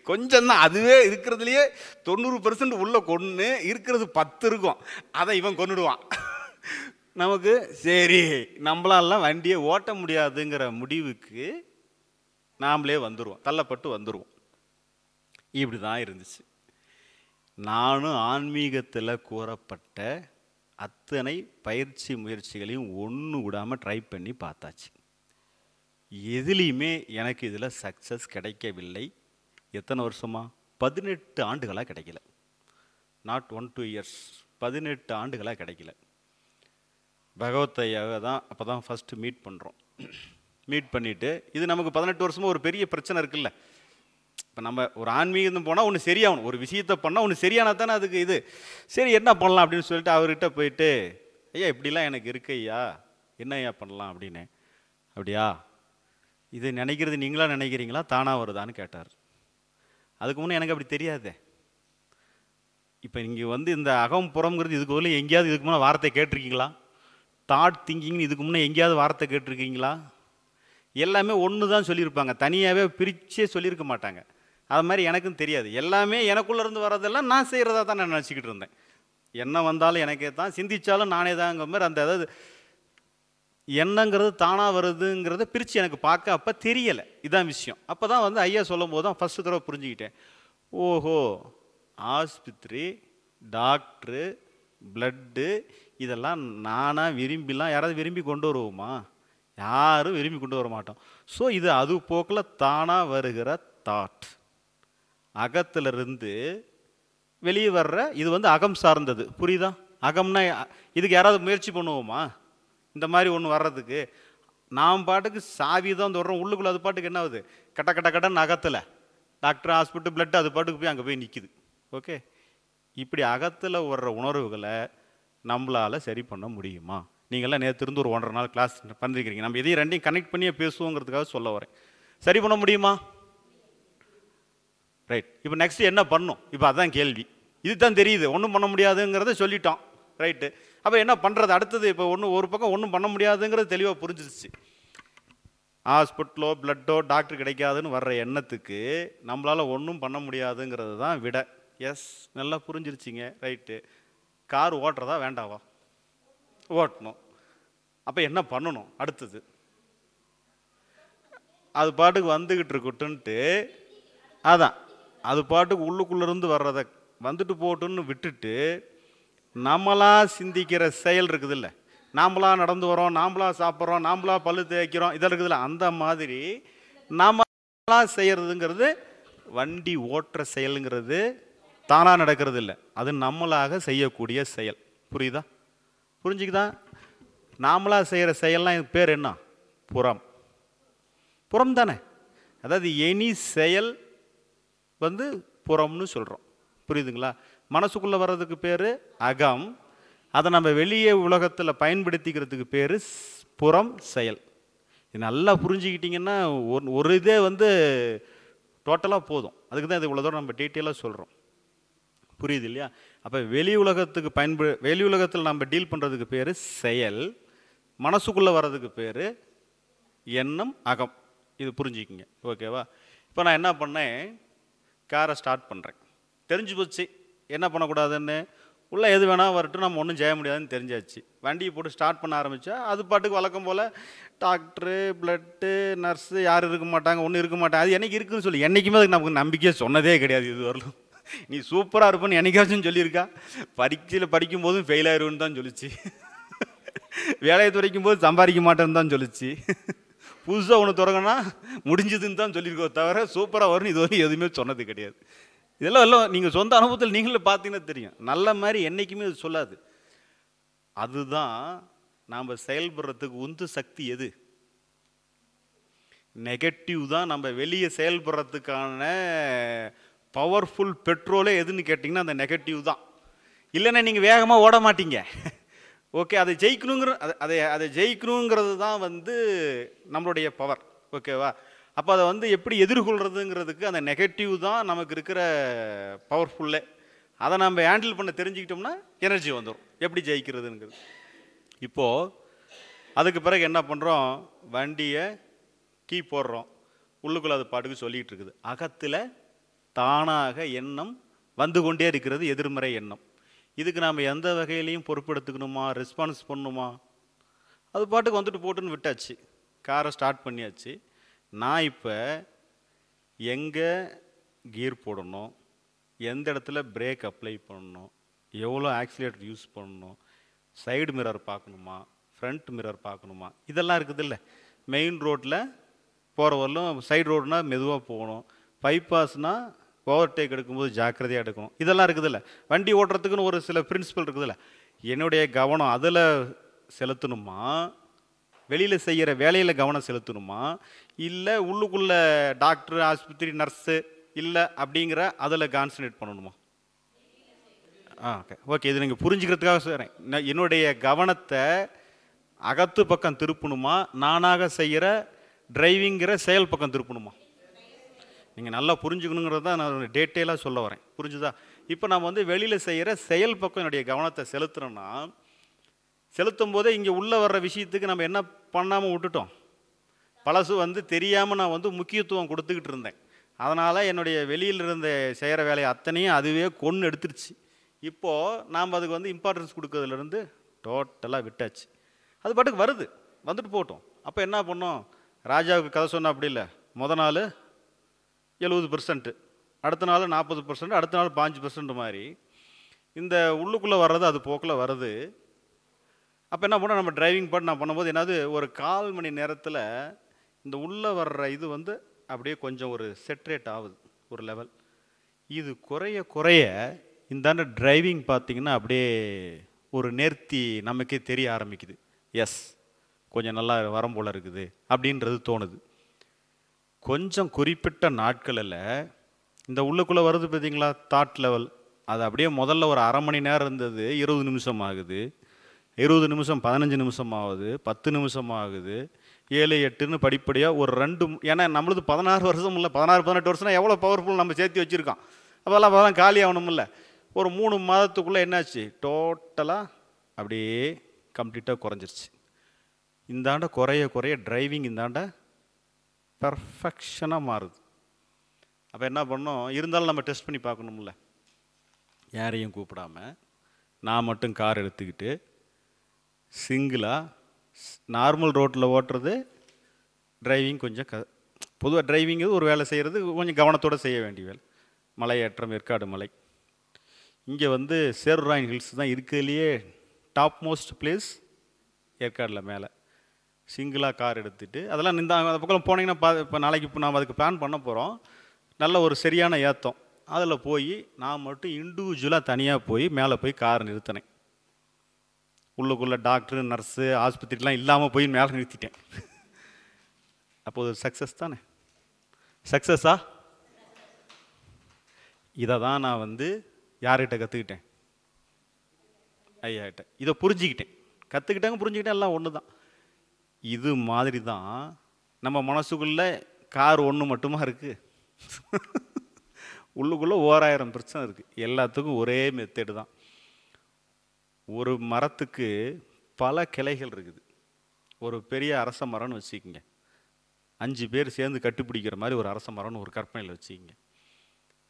Speaker 2: கொஞ்சம் தான் அதுவே இருக்கிறதுலையே தொண்ணூறு பர்சன்ட் உள்ளே கொன்று இருக்கிறது பத்து இருக்கும் அதை இவன் கொண்டுடுவான் நமக்கு சரி நம்மளாலாம் வண்டியை ஓட்ட முடியாதுங்கிற முடிவுக்கு நாமளே வந்துடுவோம் தள்ளப்பட்டு வந்துடுவோம் இப்படி தான் இருந்துச்சு நானும் ஆன்மீகத்தில் கூறப்பட்ட அத்தனை பயிற்சி முயற்சிகளையும் ஒன்று விடாமல் ட்ரை பண்ணி பார்த்தாச்சு எதுலேயுமே எனக்கு இதில் சக்ஸஸ் கிடைக்கவில்லை எத்தனை வருஷமாக பதினெட்டு ஆண்டுகளாக கிடைக்கல நாட் ஒன் டூ இயர்ஸ் பதினெட்டு ஆண்டுகளாக கிடைக்கல பகவத்தையாக தான் அப்போ தான் ஃபஸ்ட்டு மீட் பண்ணுறோம் மீட் பண்ணிவிட்டு இது நமக்கு பதினெட்டு வருஷமாக ஒரு பெரிய பிரச்சனை இருக்குல்ல இப்போ நம்ம ஒரு ஆன்மீகம் போனால் ஒன்று சரியாகணும் ஒரு விஷயத்தை பண்ணால் ஒன்று சரியானா தானே அதுக்கு இது சரி என்ன பண்ணலாம் அப்படின்னு சொல்லிட்டு அவர்கிட்ட போயிட்டு ஐயா இப்படிலாம் எனக்கு இருக்கு ஐயா என்ன ஐயா பண்ணலாம் அப்படின்னு அப்படியா இது நினைக்கிறது நீங்களாக நினைக்கிறீங்களா தானாக வருதான்னு கேட்டார் அதுக்கு முன்னே எனக்கு அப்படி தெரியாதே இப்போ இங்கே வந்து இந்த அகம் புறம்ங்கிறது இதுக்கு முதல்ல எங்கேயாவது இதுக்கு முன்னே வார்த்தை கேட்டிருக்கீங்களா தாட் திங்கிங்னு இதுக்கு முன்னே எங்கேயாவது வார்த்தை கேட்டிருக்கீங்களா எல்லாமே ஒன்று தான் சொல்லியிருப்பாங்க தனியாகவே பிரித்தே சொல்லியிருக்க மாட்டாங்க அது மாதிரி எனக்கும் தெரியாது எல்லாமே எனக்குள்ளேருந்து வரதெல்லாம் நான் செய்கிறதா தான் நான் நினச்சிக்கிட்டு இருந்தேன் என்ன வந்தாலும் எனக்கே தான் சிந்தித்தாலும் நானே தாங்கிற மாதிரி அந்த அதாவது என்னங்கிறது தானாக வருதுங்கிறத பிரித்து எனக்கு பார்க்க அப்போ தெரியலை இதான் விஷயம் அப்போ தான் வந்து ஐயா சொல்லும் போது தான் ஃபஸ்ட்டு தடவை புரிஞ்சுக்கிட்டேன் ஓஹோ ஆஸ்பத்திரி டாக்டரு பிளட்டு இதெல்லாம் நானாக விரும்பிலாம் யாராவது விரும்பி கொண்டு வருவோமா யாரும் விரும்பி கொண்டு வர மாட்டோம் ஸோ இது அது போக்கில் தானாக வருகிற தாட் அகத்திலிருந்து வெளியே வர்ற இது வந்து அகம் சார்ந்தது புரியுதா அகம்னா இதுக்கு யாராவது முயற்சி பண்ணுவோமா இந்த மாதிரி ஒன்று வர்றதுக்கு நாம் பாட்டுக்கு சாவி தான் வர்றோம் உள்ளுக்குள்ளே அது பாட்டுக்கு என்ன ஆகுது கட்ட கட்ட கட்டன்னு அகத்தில் டாக்டர் ஹாஸ்பிட்டல் பிளட் அது பாட்டுக்கு போய் அங்கே போய் நிற்கிது ஓகே இப்படி அகத்தில் வர்ற உணர்வுகளை நம்மளால் சரி பண்ண முடியுமா நீங்கள்லாம் நேற்று இருந்து ஒரு ஒன்றரை நாள் கிளாஸ் பண்ணிருக்கிறீங்க நம்ம இதையும் ரெண்டையும் கனெக்ட் பண்ணியே பேசுவோங்கிறதுக்காக சொல்ல வரேன் சரி பண்ண முடியுமா ரைட் இப்போ நெக்ஸ்ட் என்ன பண்ணும் இப்போ அதுதான் கேள்வி இது தான் தெரியுது ஒன்றும் பண்ண முடியாதுங்கிறத சொல்லிட்டோம் ரைட்டு அப்போ என்ன பண்ணுறது அடுத்தது இப்போ ஒன்று ஒரு பக்கம் ஒன்றும் பண்ண முடியாதுங்கிறது தெளிவாக புரிஞ்சிருச்சு ஹாஸ்பிட்டலோ பிளட்டோ டாக்டர் கிடைக்காதுன்னு வர்ற எண்ணத்துக்கு நம்மளால் ஒன்றும் பண்ண முடியாதுங்கிறது தான் விட எஸ் நல்லா புரிஞ்சிருச்சிங்க ரைட்டு கார் ஓட்டுறதா வேண்டாவா ஓட்டணும் அப்போ என்ன பண்ணணும் அடுத்தது அது பாட்டுக்கு வந்துக்கிட்டு இருக்கட்டுன்ட்டு அதான் அது பாட்டுக்கு உள்ளுக்குள்ளேருந்து வர்றதை வந்துட்டு போட்டுன்னு விட்டுட்டு நம்மளாக சிந்திக்கிற செயல் இருக்குதுல்ல நாம்ளாக நடந்து வரோம் நாம்ளாக சாப்பிட்றோம் நாம்ளாக பல்லு தேய்க்கிறோம் இதில் இருக்குதுல்ல அந்த மாதிரி நாமளாக செய்கிறதுங்கிறது வண்டி ஓட்டுற செயலுங்கிறது தானாக நடக்கிறது இல்லை அது நம்மளாக செய்யக்கூடிய செயல் புரியுதா புரிஞ்சுக்குதா நாமளாக செய்கிற செயல்லாம் இது பேர் என்ன புறம் புறம் தானே அதாவது எனி செயல் வந்து புறம்னு சொல்கிறோம் புரியுதுங்களா மனசுக்குள்ளே வர்றதுக்கு பேர் அகம் அதை நம்ம வெளியே உலகத்தில் பயன்படுத்திக்கிறதுக்கு பேர் புறம் செயல் இது நல்லா புரிஞ்சுக்கிட்டிங்கன்னா ஒரு ஒரு இதே வந்து டோட்டலாக போதும் அதுக்கு தான் இது தூரம் நம்ம டீட்டெயிலாக சொல்கிறோம் புரியுது இல்லையா அப்போ வெளி உலகத்துக்கு பயன்படு வெளி உலகத்தில் நம்ம டீல் பண்ணுறதுக்கு பேர் செயல் மனசுக்குள்ளே வர்றதுக்கு பேர் எண்ணம் அகம் இது புரிஞ்சுக்கிங்க ஓகேவா இப்போ நான் என்ன பண்ணேன் காரை ஸ்டார்ட் பண்ணுறேன் தெரிஞ்சு போச்சு என்ன பண்ணக்கூடாதுன்னு உள்ளே எது வேணால் வரட்டும் நம்ம ஒன்றும் செய்ய முடியாதுன்னு தெரிஞ்சாச்சு வண்டியை போட்டு ஸ்டார்ட் பண்ண ஆரம்பித்தா அது பாட்டுக்கு வழக்கம் போல் டாக்டரு பிளட்டு நர்ஸு யாரும் இருக்க மாட்டாங்க ஒன்றும் இருக்க மாட்டாங்க அது என்றைக்கு இருக்குன்னு சொல்லி என்றைக்குமே அதுக்கு நமக்கு நம்பிக்கையே சொன்னதே கிடையாது இது வரலும் நீ சூப்பராக இருப்பேன்னு என்றைக்காச்சும் சொல்லியிருக்கா பரீட்சையில் போதும் ஃபெயில் ஆயிடுவேன்னு தான் சொல்லிச்சு வேலையை துறைக்கும் போது சம்பாதிக்க மாட்டேன்னு தான் சொல்லிச்சு புதுசாக ஒன்று தொடங்கினா முடிஞ்சதுன்னு தான் சொல்லியிருக்கோ தவிர சூப்பராக வரும்னு இது வந்து எதுவுமே சொன்னது கிடையாது இதெல்லாம் எல்லாம் நீங்கள் சொந்த அனுபவத்தில் நீங்களே பார்த்தீங்கன்னா தெரியும் நல்ல மாதிரி என்றைக்குமே அது சொல்லாது அதுதான் நாம் செயல்படுறதுக்கு உந்து சக்தி எது நெகட்டிவ் தான் நம்ம வெளியே செயல்படுறதுக்கான பவர்ஃபுல் பெட்ரோலே எதுன்னு கேட்டிங்கன்னா அந்த நெகட்டிவ் தான் இல்லைன்னா நீங்கள் வேகமாக ஓட மாட்டீங்க ஓகே அதை ஜெயிக்கணுங்கிற அதை அதை ஜெயிக்கணுங்கிறது தான் வந்து நம்மளுடைய பவர் ஓகேவா அப்போ அதை வந்து எப்படி எதிர்கொள்கிறதுங்கிறதுக்கு அந்த நெகட்டிவ் தான் நமக்கு இருக்கிற பவர்ஃபுல்லே அதை நம்ம ஹேண்டில் பண்ண தெரிஞ்சுக்கிட்டோம்னா எனர்ஜி வந்துடும் எப்படி ஜெயிக்கிறதுங்கிறது இப்போது அதுக்கு பிறகு என்ன பண்ணுறோம் வண்டியை கீ போடுறோம் உள்ளுக்குள்ளே அது பாட்டுக்கு சொல்லிகிட்டு இருக்குது அகத்தில் தானாக எண்ணம் வந்து கொண்டே இருக்கிறது எதிர்மறை எண்ணம் இதுக்கு நாம் எந்த வகையிலையும் பொறுப்பெடுத்துக்கணுமா ரெஸ்பான்ஸ் பண்ணணுமா அது பாட்டுக்கு வந்துட்டு போட்டுன்னு விட்டாச்சு காரை ஸ்டார்ட் பண்ணியாச்சு நான் இப்போ எங்கே கியர் போடணும் எந்த இடத்துல பிரேக் அப்ளை பண்ணணும் எவ்வளோ ஆக்சிலேட்டர் யூஸ் பண்ணணும் சைடு மிரர் பார்க்கணுமா ஃப்ரண்ட் மிரர் பார்க்கணுமா இதெல்லாம் இருக்குது இல்லை மெயின் ரோட்டில் போகிற வரலும் சைடு ரோடுனால் மெதுவாக போகணும் பைபாஸ்னால் ஓவர் டேக் எடுக்கும்போது ஜாக்கிரதையாக எடுக்கணும் இதெல்லாம் இருக்குதுல்ல வண்டி ஓட்டுறதுக்குன்னு ஒரு சில பிரின்சிபல் இருக்குதுல்ல என்னுடைய கவனம் அதில் செலுத்தணுமா வெளியில் செய்கிற வேலையில் கவனம் செலுத்தணுமா இல்லை உள்ளுக்குள்ளே டாக்டர் ஆஸ்பத்திரி நர்ஸு இல்லை அப்படிங்கிற அதில் கான்சன்ட்ரேட் பண்ணணுமா ஆ ஓகே ஓகே இது நீங்கள் புரிஞ்சுக்கிறதுக்காக சொல்கிறேன் என்னுடைய கவனத்தை அகத்து பக்கம் திருப்பணுமா நானாக செய்கிற டிரைவிங்கிற செயல் பக்கம் திருப்பணுமா நீங்கள் நல்லா புரிஞ்சுக்கணுங்கிறது தான் நான் டேட்டெயிலாக சொல்ல வரேன் புரிஞ்சுதா இப்போ நம்ம வந்து வெளியில் செய்கிற செயல் பக்கம் என்னுடைய கவனத்தை செலுத்துகிறோன்னா செலுத்தும் போதே இங்கே உள்ளே வர்ற விஷயத்துக்கு நம்ம என்ன பண்ணாமல் விட்டுட்டோம் பழசு வந்து தெரியாமல் நான் வந்து முக்கியத்துவம் கொடுத்துக்கிட்டு இருந்தேன் அதனால் என்னுடைய வெளியில் இருந்த செய்கிற வேலையை அத்தனையும் அதுவே கொன்று எடுத்துருச்சு இப்போது நாம் அதுக்கு வந்து இம்பார்ட்டன்ஸ் கொடுக்கறதுலேருந்து டோட்டலாக விட்டாச்சு அது பாட்டுக்கு வருது வந்துட்டு போட்டோம் அப்போ என்ன பண்ணோம் ராஜாவுக்கு கதை சொன்னால் அப்படி இல்லை முத நாள் எழுபது பர்சன்ட் அடுத்த நாள் நாற்பது பர்சன்ட் அடுத்த நாள் பாஞ்சு பர்சன்ட் மாதிரி இந்த உள்ளுக்குள்ளே வர்றது அது போக்கில் வருது அப்போ என்ன பண்ணோம் நம்ம டிரைவிங் பண்ண நான் பண்ணும்போது என்னது ஒரு கால் மணி நேரத்தில் இந்த உள்ளே வர்ற இது வந்து அப்படியே கொஞ்சம் ஒரு செட்ரேட் ஆகுது ஒரு லெவல் இது குறைய குறைய இந்தாண்ட டிரைவிங் பார்த்திங்கன்னா அப்படியே ஒரு நேர்த்தி நமக்கே தெரிய ஆரம்பிக்குது எஸ் கொஞ்சம் நல்லா வரம் போல் இருக்குது அப்படின்றது தோணுது கொஞ்சம் குறிப்பிட்ட நாட்களில் இந்த உள்ளுக்குள்ளே வருது பார்த்தீங்களா தாட் லெவல் அது அப்படியே முதல்ல ஒரு அரை மணி நேரம் இருந்தது இருபது நிமிஷம் ஆகுது இருபது நிமிஷம் பதினஞ்சு நிமிஷம் ஆகுது பத்து நிமிஷம் ஆகுது ஏழு எட்டுன்னு படிப்படியாக ஒரு ரெண்டு ஏன்னா நம்மளது பதினாறு வருஷம் இல்லை பதினாறு பதினெட்டு வருஷம்னா எவ்வளோ பவர்ஃபுல் நம்ம சேர்த்து வச்சுருக்கோம் அப்போல்லாம் அப்போதான் காலி ஆகணும் இல்லை ஒரு மூணு மாதத்துக்குள்ளே என்னாச்சு டோட்டலாக அப்படியே கம்ப்ளீட்டாக குறைஞ்சிருச்சு இந்தாண்ட குறைய குறைய டிரைவிங் இந்தாண்ட பர்ஃபெக்ஷனாக மாறுது அப்போ என்ன பண்ணோம் இருந்தாலும் நம்ம டெஸ்ட் பண்ணி பார்க்கணும்ல யாரையும் கூப்பிடாமல் நான் மட்டும் கார் எடுத்துக்கிட்டு சிங்கிளாக நார்மல் ரோட்டில் ஓட்டுறது டிரைவிங் கொஞ்சம் க பொதுவாக டிரைவிங்கு ஒரு வேலை செய்கிறது கொஞ்சம் கவனத்தோடு செய்ய வேண்டிய வேலை மலையேற்றம் ஏற்காடு மலை இங்கே வந்து சேருராயின் ஹில்ஸ் தான் இருக்கிறதுலையே டாப் மோஸ்ட் பிளேஸ் ஏற்காடில் மேலே சிங்கிளாக கார் எடுத்துகிட்டு அதெல்லாம் இந்த அந்த பக்கம் போனீங்கன்னா பா இப்போ நாளைக்கு இப்போ நாம் அதுக்கு பிளான் பண்ண போகிறோம் நல்ல ஒரு சரியான ஏத்தம் அதில் போய் நான் மட்டும் இண்டிவிஜுவலாக தனியாக போய் மேலே போய் கார் நிறுத்தினேன் உள்ளுக்குள்ளே டாக்டரு நர்ஸு ஆஸ்பத்திரிலாம் இல்லாமல் போய் மேலே நிறுத்திட்டேன் அப்போது சக்ஸஸ் தானே சக்ஸஸா இதை தான் நான் வந்து யார்கிட்ட கற்றுக்கிட்டேன் ஐயாகிட்ட இதை புரிஞ்சுக்கிட்டேன் கற்றுக்கிட்டாங்க புரிஞ்சுக்கிட்டேன் எல்லாம் ஒன்று தான் இது மாதிரி தான் நம்ம மனசுக்குள்ளே கார் ஒன்று மட்டுமா இருக்குது உள்ளுக்குள்ளே ஓராயிரம் பிரச்சனை இருக்குது எல்லாத்துக்கும் ஒரே மெத்தேடு தான் ஒரு மரத்துக்கு பல கிளைகள் இருக்குது ஒரு பெரிய அரச மரம்னு வச்சுக்கோங்க அஞ்சு பேர் சேர்ந்து கட்டுப்பிடிக்கிற மாதிரி ஒரு அரச மரம்னு ஒரு கற்பனையில் வச்சுக்கிங்க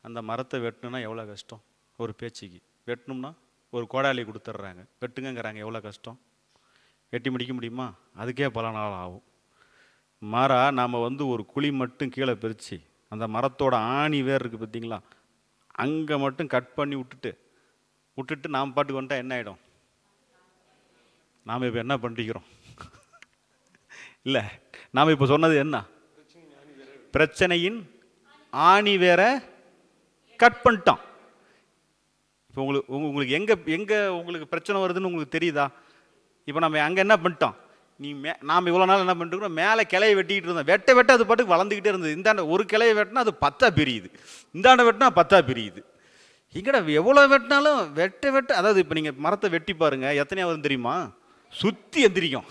Speaker 2: அந்த மரத்தை வெட்டணுன்னா எவ்வளோ கஷ்டம் ஒரு பேச்சுக்கு வெட்டணும்னா ஒரு கோடாலி கொடுத்துட்றாங்க வெட்டுங்கிறாங்க எவ்வளோ கஷ்டம் எட்டி முடிக்க முடியுமா அதுக்கே பல நாள் ஆகும் மாறாக நாம் வந்து ஒரு குழி மட்டும் கீழே பிரித்து அந்த மரத்தோட ஆணி வேர் இருக்குது பார்த்தீங்களா அங்கே மட்டும் கட் பண்ணி விட்டுட்டு விட்டுட்டு நாம் பாட்டுக்கு வந்துட்டால் என்ன ஆகிடும் நாம் இப்போ என்ன பண்ணிக்கிறோம் இல்லை நாம் இப்போ சொன்னது என்ன பிரச்சனையின் ஆணி வேற கட் பண்ணிட்டான் இப்போ உங்களுக்கு உங்களுக்கு எங்கே எங்கே உங்களுக்கு பிரச்சனை வருதுன்னு உங்களுக்கு தெரியுதா இப்போ நம்ம அங்கே என்ன பண்ணிட்டோம் நீ மே நாம் இவ்வளோ நாள் என்ன பண்ணிட்டுருக்கோம் மேலே கிளையை வெட்டிக்கிட்டு இருந்தோம் வெட்ட வெட்ட அது பாட்டுக்கு வளர்ந்துக்கிட்டே இருந்தது இந்தாண்ட ஒரு கிளையை வெட்டினா அது பத்தா பிரியுது இந்தாண்ட வெட்டினா பத்தா பிரியுது இங்கடா எவ்வளோ வெட்டினாலும் வெட்ட வெட்ட அதாவது இப்போ நீங்கள் மரத்தை வெட்டி பாருங்கள் எத்தனையாவது தெரியுமா சுற்றி எந்திரிக்கும்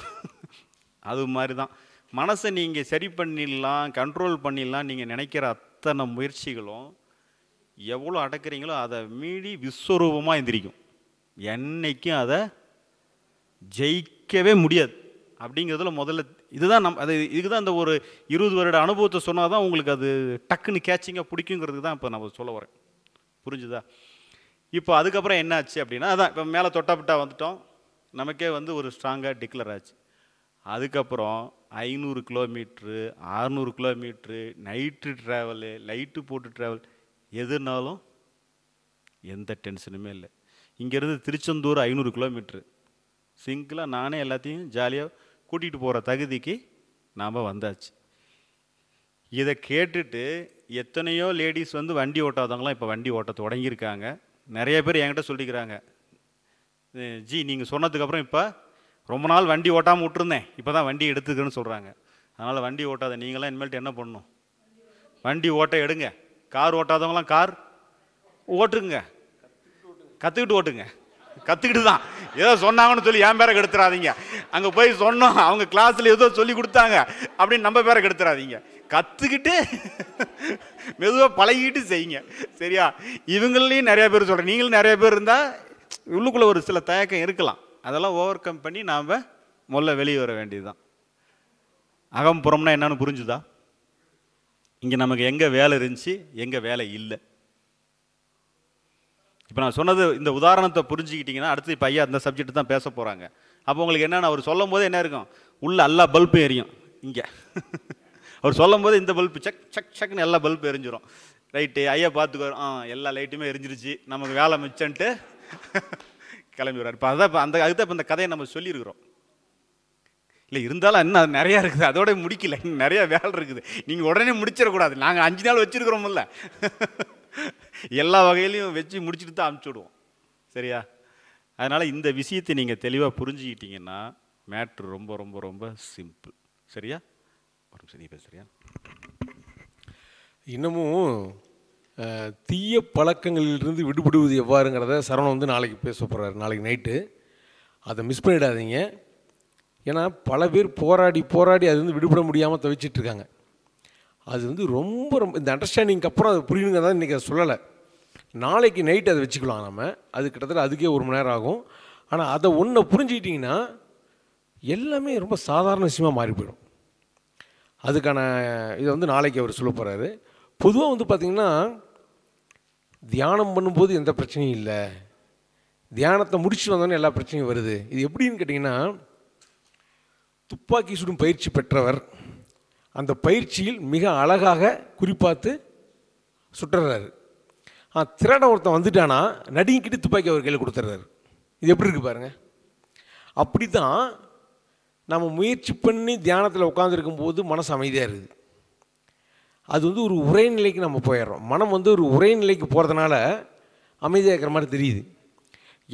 Speaker 2: அது மாதிரி தான் மனசை நீங்கள் சரி பண்ணிடலாம் கண்ட்ரோல் பண்ணிடலாம் நீங்கள் நினைக்கிற அத்தனை முயற்சிகளும் எவ்வளோ அடக்கிறீங்களோ அதை மீறி விஸ்வரூபமாக எந்திரிக்கும் என்றைக்கும் அதை ஜெயிக்கவே முடியாது அப்படிங்கிறதுல முதல்ல இதுதான் நம் அது இதுக்கு தான் அந்த ஒரு இருபது வருட அனுபவத்தை சொன்னால் தான் உங்களுக்கு அது டக்குன்னு கேட்சிங்காக பிடிக்குங்கிறதுக்கு தான் இப்போ நான் சொல்ல வரேன் புரிஞ்சுதா இப்போ அதுக்கப்புறம் என்ன ஆச்சு அப்படின்னா அதான் இப்போ மேலே தொட்டாப்பிட்டா வந்துட்டோம் நமக்கே வந்து ஒரு ஸ்ட்ராங்காக டிக்ளர் ஆச்சு அதுக்கப்புறம் ஐநூறு கிலோமீட்ரு ஆறுநூறு கிலோமீட்ரு நைட்டு ட்ராவலு லைட்டு போட்டு ட்ராவல் எதுனாலும் எந்த டென்ஷனுமே இல்லை இங்கேருந்து திருச்செந்தூர் ஐநூறு கிலோமீட்ரு சிங்கிளாக நானே எல்லாத்தையும் ஜாலியாக கூட்டிகிட்டு போகிற தகுதிக்கு நாம் வந்தாச்சு இதை கேட்டுட்டு எத்தனையோ லேடிஸ் வந்து வண்டி ஓட்டாதவங்களாம் இப்போ வண்டி ஓட்ட தொடங்கியிருக்காங்க நிறைய பேர் என்கிட்ட சொல்லிக்கிறாங்க ஜி நீங்கள் சொன்னதுக்கப்புறம் இப்போ ரொம்ப நாள் வண்டி ஓட்டாமல் விட்டுருந்தேன் இப்போ தான் வண்டி எடுத்துக்கிறேன்னு சொல்கிறாங்க அதனால் வண்டி ஓட்டாத நீங்களாம் இனிமேல்ட்டு என்ன பண்ணணும் வண்டி ஓட்ட எடுங்க கார் ஓட்டாதவங்களாம் கார் ஓட்டுருங்க கற்றுக்கிட்டு ஓட்டுங்க கத்துக்கிட்டு தான் ஏதோ சொன்னாங்கன்னு சொல்லி என் பேரை கெடுத்துறாதீங்க அங்க போய் சொன்னோம் அவங்க கிளாஸ்ல ஏதோ சொல்லி கொடுத்தாங்க அப்படின்னு நம்ம பேரை கெடுத்துறாதீங்க கத்துக்கிட்டு மெதுவாக பழகிட்டு செய்யுங்க சரியா இவங்களையும் நிறைய பேர் சொல்றேன் நீங்களும் நிறைய பேர் இருந்தால் உள்ளுக்குள்ள ஒரு சில தயக்கம் இருக்கலாம் அதெல்லாம் ஓவர் கம் பண்ணி நாம முதல்ல வெளியே வர வேண்டியதுதான் அகம்புறம்னா என்னன்னு புரிஞ்சுதா இங்கே நமக்கு எங்கே வேலை இருந்துச்சு எங்கே வேலை இல்லை இப்போ நான் சொன்னது இந்த உதாரணத்தை புரிஞ்சுக்கிட்டிங்கன்னா அடுத்து இப்போ ஐயா அந்த சப்ஜெக்ட் தான் பேச போகிறாங்க அப்போ உங்களுக்கு என்னென்ன அவர் சொல்லும் போது என்ன இருக்கும் உள்ளே எல்லா பல்பு எரியும் இங்கே அவர் சொல்லும் போது இந்த பல்பு சக் சக் சக்னு எல்லா பல்பு எரிஞ்சிடும் ரைட்டு ஐயா பார்த்துக்கோ ஆ எல்லா லைட்டுமே எரிஞ்சிருச்சு நமக்கு வேலை மிச்சன்ட்டு கிளம்பி வர்றார் இப்போ அதான் இப்போ அந்த அதுதான் இப்போ இந்த கதையை நம்ம சொல்லியிருக்கிறோம் இல்லை இருந்தாலும் இன்னும் நிறையா இருக்குது அதோட முடிக்கல இன்னும் நிறையா வேலை இருக்குது நீங்கள் உடனே முடிச்சிடக்கூடாது நாங்கள் அஞ்சு நாள் வச்சுருக்குறோம்ல எல்லா வகையிலையும் வச்சு முடிச்சுட்டு தான் அமுச்சு சரியா அதனால் இந்த விஷயத்தை நீங்கள் தெளிவாக புரிஞ்சுக்கிட்டிங்கன்னா மேட்ரு ரொம்ப ரொம்ப ரொம்ப சிம்பிள் சரியா ஒரு நிமிஷம் நீ பேசுறியா
Speaker 1: இன்னமும் தீய பழக்கங்களிலிருந்து விடுபடுவது எவ்வாறுங்கிறத சரவணன் வந்து நாளைக்கு பேச போகிறாரு நாளைக்கு நைட்டு அதை மிஸ் பண்ணிடாதீங்க ஏன்னா பல பேர் போராடி போராடி அது வந்து விடுபட முடியாமல் தவிச்சிட்ருக்காங்க அது வந்து ரொம்ப ரொம்ப இந்த அண்டர்ஸ்டாண்டிங்க்கு அப்புறம் அது புரியணுங்கிறதா இன்றைக்கி அதை சொல்லலை நாளைக்கு நைட் அதை வச்சுக்கலாம் நம்ம அது கிட்டத்தட்ட அதுக்கே ஒரு மணி நேரம் ஆகும் ஆனால் அதை ஒன்றை புரிஞ்சுக்கிட்டிங்கன்னா எல்லாமே ரொம்ப சாதாரண விஷயமாக மாறி போயிடும் அதுக்கான இதை வந்து நாளைக்கு அவர் சொல்ல போகிறாரு பொதுவாக வந்து பார்த்திங்கன்னா தியானம் பண்ணும்போது எந்த பிரச்சனையும் இல்லை தியானத்தை முடிச்சு வந்தோடனே எல்லா பிரச்சனையும் வருது இது எப்படின்னு கேட்டிங்கன்னா துப்பாக்கி சுடும் பயிற்சி பெற்றவர் அந்த பயிற்சியில் மிக அழகாக குறிப்பாத்து சுற்றுறாரு ஆ ஒருத்தன் வந்துட்டானா நடிங்கிட்டு துப்பாக்கி அவர் கையில் கொடுத்துட்றாரு இது எப்படி இருக்குது பாருங்கள் அப்படி தான் நம்ம முயற்சி பண்ணி தியானத்தில் உட்காந்துருக்கும் போது மனசு அமைதியாக இருக்குது அது வந்து ஒரு உரை நிலைக்கு நம்ம போயிடுறோம் மனம் வந்து ஒரு உரை நிலைக்கு போகிறதுனால அமைதியாக இருக்கிற மாதிரி தெரியுது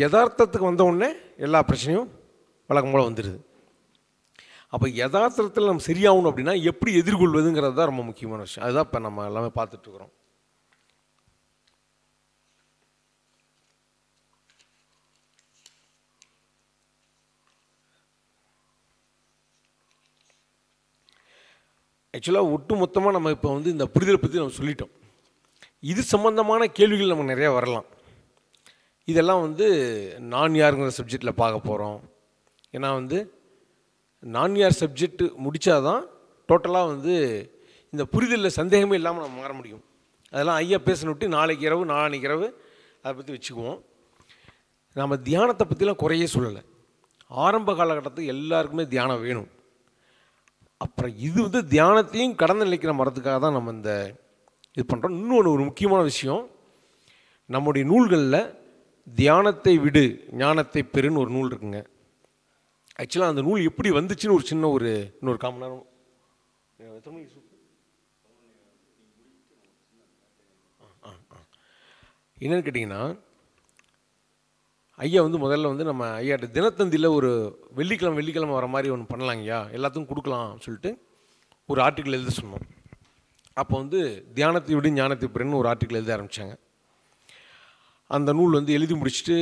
Speaker 1: யதார்த்தத்துக்கு வந்தவுடனே எல்லா பிரச்சனையும் வழக்கம் போல் வந்துடுது அப்போ யதார்த்தத்தில் நம்ம சரியாகணும் அப்படின்னா எப்படி எதிர்கொள்வதுங்கிறது தான் ரொம்ப முக்கியமான விஷயம் அதுதான் இப்போ நம்ம எல்லாமே பார்த்துட்ருக்குறோம் ஆக்சுவலாக ஒட்டு மொத்தமாக நம்ம இப்போ வந்து இந்த புரிதலை பற்றி நம்ம சொல்லிட்டோம் இது சம்மந்தமான கேள்விகள் நம்ம நிறையா வரலாம் இதெல்லாம் வந்து நான் யாருங்கிற சப்ஜெக்டில் பார்க்க போகிறோம் ஏன்னா வந்து நான் யார் சப்ஜெக்ட் முடித்தா தான் டோட்டலாக வந்து இந்த புரிதலில் சந்தேகமே இல்லாமல் நம்ம மாற முடியும் அதெல்லாம் ஐயா விட்டு நாளைக்கு இரவு நாளைக்கு இரவு அதை பற்றி வச்சுக்குவோம் நம்ம தியானத்தை பற்றிலாம் குறையே சொல்லலை ஆரம்ப காலகட்டத்தில் எல்லாருக்குமே தியானம் வேணும் அப்புறம் இது வந்து தியானத்தையும் கடந்து நிலைக்கிற மரத்துக்காக தான் நம்ம இந்த இது பண்ணுறோம் இன்னொன்று ஒரு முக்கியமான விஷயம் நம்முடைய நூல்களில் தியானத்தை விடு ஞானத்தை பெருன்னு ஒரு நூல் இருக்குங்க ஆக்சுவலாக அந்த நூல் எப்படி வந்துச்சுன்னு ஒரு சின்ன ஒரு இன்னொரு காமன் நேரம் என்னன்னு கேட்டிங்கன்னா ஐயா வந்து முதல்ல வந்து நம்ம ஐயாட்ட தினத்தந்தியில் ஒரு வெள்ளிக்கிழமை வெள்ளிக்கிழமை வர மாதிரி ஒன்று பண்ணலாம் ஐயா எல்லாத்துக்கும் கொடுக்கலாம் சொல்லிட்டு ஒரு ஆர்டிக்கிள் எழுத சொன்னோம் அப்போ வந்து தியானத்தை விட ஞானத்தை பிறன்னு ஒரு ஆர்டிக்கிள் எழுத ஆரம்பித்தாங்க அந்த நூல் வந்து எழுதி முடிச்சுட்டு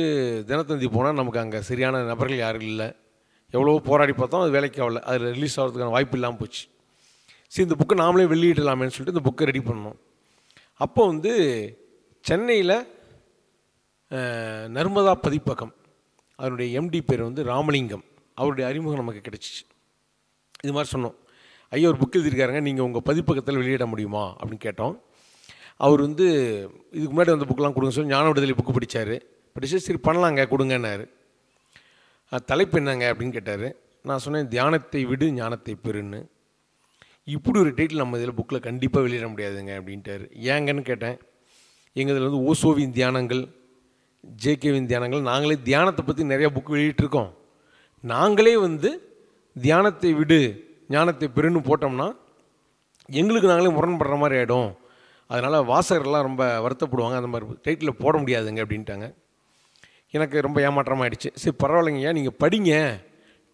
Speaker 1: தினத்தந்தி போனால் நமக்கு அங்கே சரியான நபர்கள் யாரும் இல்லை எவ்வளோ போராடி பார்த்தோம் அது வேலைக்கு ஆகலை அதில் ரிலீஸ் ஆகிறதுக்கான வாய்ப்பு இல்லாமல் போச்சு சரி இந்த புக்கை நாமளே வெளியிடலாமேன்னு சொல்லிட்டு இந்த புக்கை ரெடி பண்ணோம் அப்போ வந்து சென்னையில் நர்மதா பதிப்பகம் அதனுடைய எம்டி பேர் வந்து ராமலிங்கம் அவருடைய அறிமுகம் நமக்கு கிடச்சிச்சு இது மாதிரி சொன்னோம் ஐயா ஒரு புக் எழுதியிருக்காருங்க நீங்கள் உங்கள் பதிப்பகத்தில் வெளியிட முடியுமா அப்படின்னு கேட்டோம் அவர் வந்து இதுக்கு முன்னாடி வந்த புக்கெலாம் கொடுங்க சொல்லி ஞான விடுதலை புக்கு படித்தார் படித்து சரி பண்ணலாங்க கொடுங்கன்னாரு தலைப்பு என்னங்க அப்படின்னு கேட்டார் நான் சொன்னேன் தியானத்தை விடு ஞானத்தை பெருன்னு இப்படி ஒரு டைட்டில் நம்ம இதில் புக்கில் கண்டிப்பாக வெளியிட முடியாதுங்க அப்படின்ட்டார் ஏங்கன்னு கேட்டேன் எங்கள் இதில் வந்து ஓசோவின் தியானங்கள் ஜேகேவின் தியானங்கள் நாங்களே தியானத்தை பற்றி நிறையா புக் வெளியிட்ருக்கோம் நாங்களே வந்து தியானத்தை விடு ஞானத்தை பெருன்னு போட்டோம்னா எங்களுக்கு நாங்களே முரண்படுற மாதிரி ஆகிடும் அதனால் வாசகர்லாம் ரொம்ப வருத்தப்படுவாங்க அந்த மாதிரி டைட்டில் போட முடியாதுங்க அப்படின்ட்டாங்க எனக்கு ரொம்ப ஏமாற்றமாக ஆகிடுச்சு சரி பரவாயில்லைங்கய்யா நீங்கள் படிங்க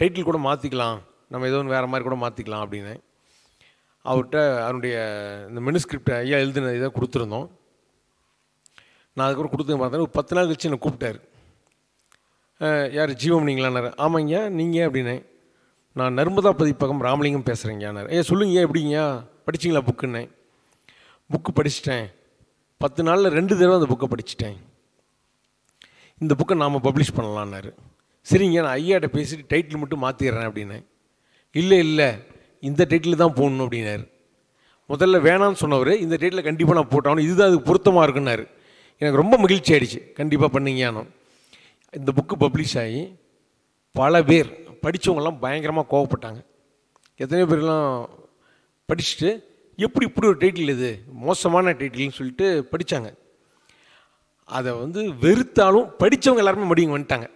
Speaker 1: டைட்டில் கூட மாற்றிக்கலாம் நம்ம ஏதோ ஒன்று வேறு மாதிரி கூட மாற்றிக்கலாம் அப்படின்னு அவர்கிட்ட அவருடைய இந்த மெனுஸ்கிரிப்டை ஐயா எழுதின இதை கொடுத்துருந்தோம் நான் அதுக்கப்புறம் கொடுத்து பார்த்தேன் ஒரு பத்து நாள் கழிச்சு என்னை கூப்பிட்டாரு யார் ஜீவம் ஜீவமணிங்களானார் ஆமாங்க நீங்கள் அப்படின்னே நான் நர்மதா பதிப்பகம் ராமலிங்கம் பேசுகிறேங்கண்ணா ஏ சொல்லுங்க எப்படிங்கய்யா படிச்சிங்களா புக்குன்னே புக்கு படிச்சிட்டேன் பத்து நாளில் ரெண்டு தடவை அந்த புக்கை படிச்சுட்டேன் இந்த புக்கை நாம் பப்ளிஷ் பண்ணலான்னாரு சரிங்க நான் ஐயாட்ட பேசிட்டு டைட்டில் மட்டும் மாற்றிடுறேன் அப்படின்னேன் இல்லை இல்லை இந்த டைட்டில் தான் போடணும் அப்படின்னாரு முதல்ல வேணான்னு சொன்னவர் இந்த டைட்டில் கண்டிப்பாக நான் போட்டாகணும் இதுதான் அதுக்கு பொருத்தமாக இருக்குன்னாரு எனக்கு ரொம்ப மகிழ்ச்சி ஆகிடுச்சு கண்டிப்பாக பண்ணிங்கன்னு இந்த புக்கு பப்ளிஷ் ஆகி பல பேர் படித்தவங்கெல்லாம் பயங்கரமாக கோவப்பட்டாங்க எத்தனையோ பேர்லாம் படிச்சுட்டு எப்படி இப்படி ஒரு டைட்டில் இது மோசமான டைட்டில்னு சொல்லிட்டு படித்தாங்க அதை வந்து வெறுத்தாலும் படித்தவங்க எல்லாருமே முடிவு வந்துட்டாங்க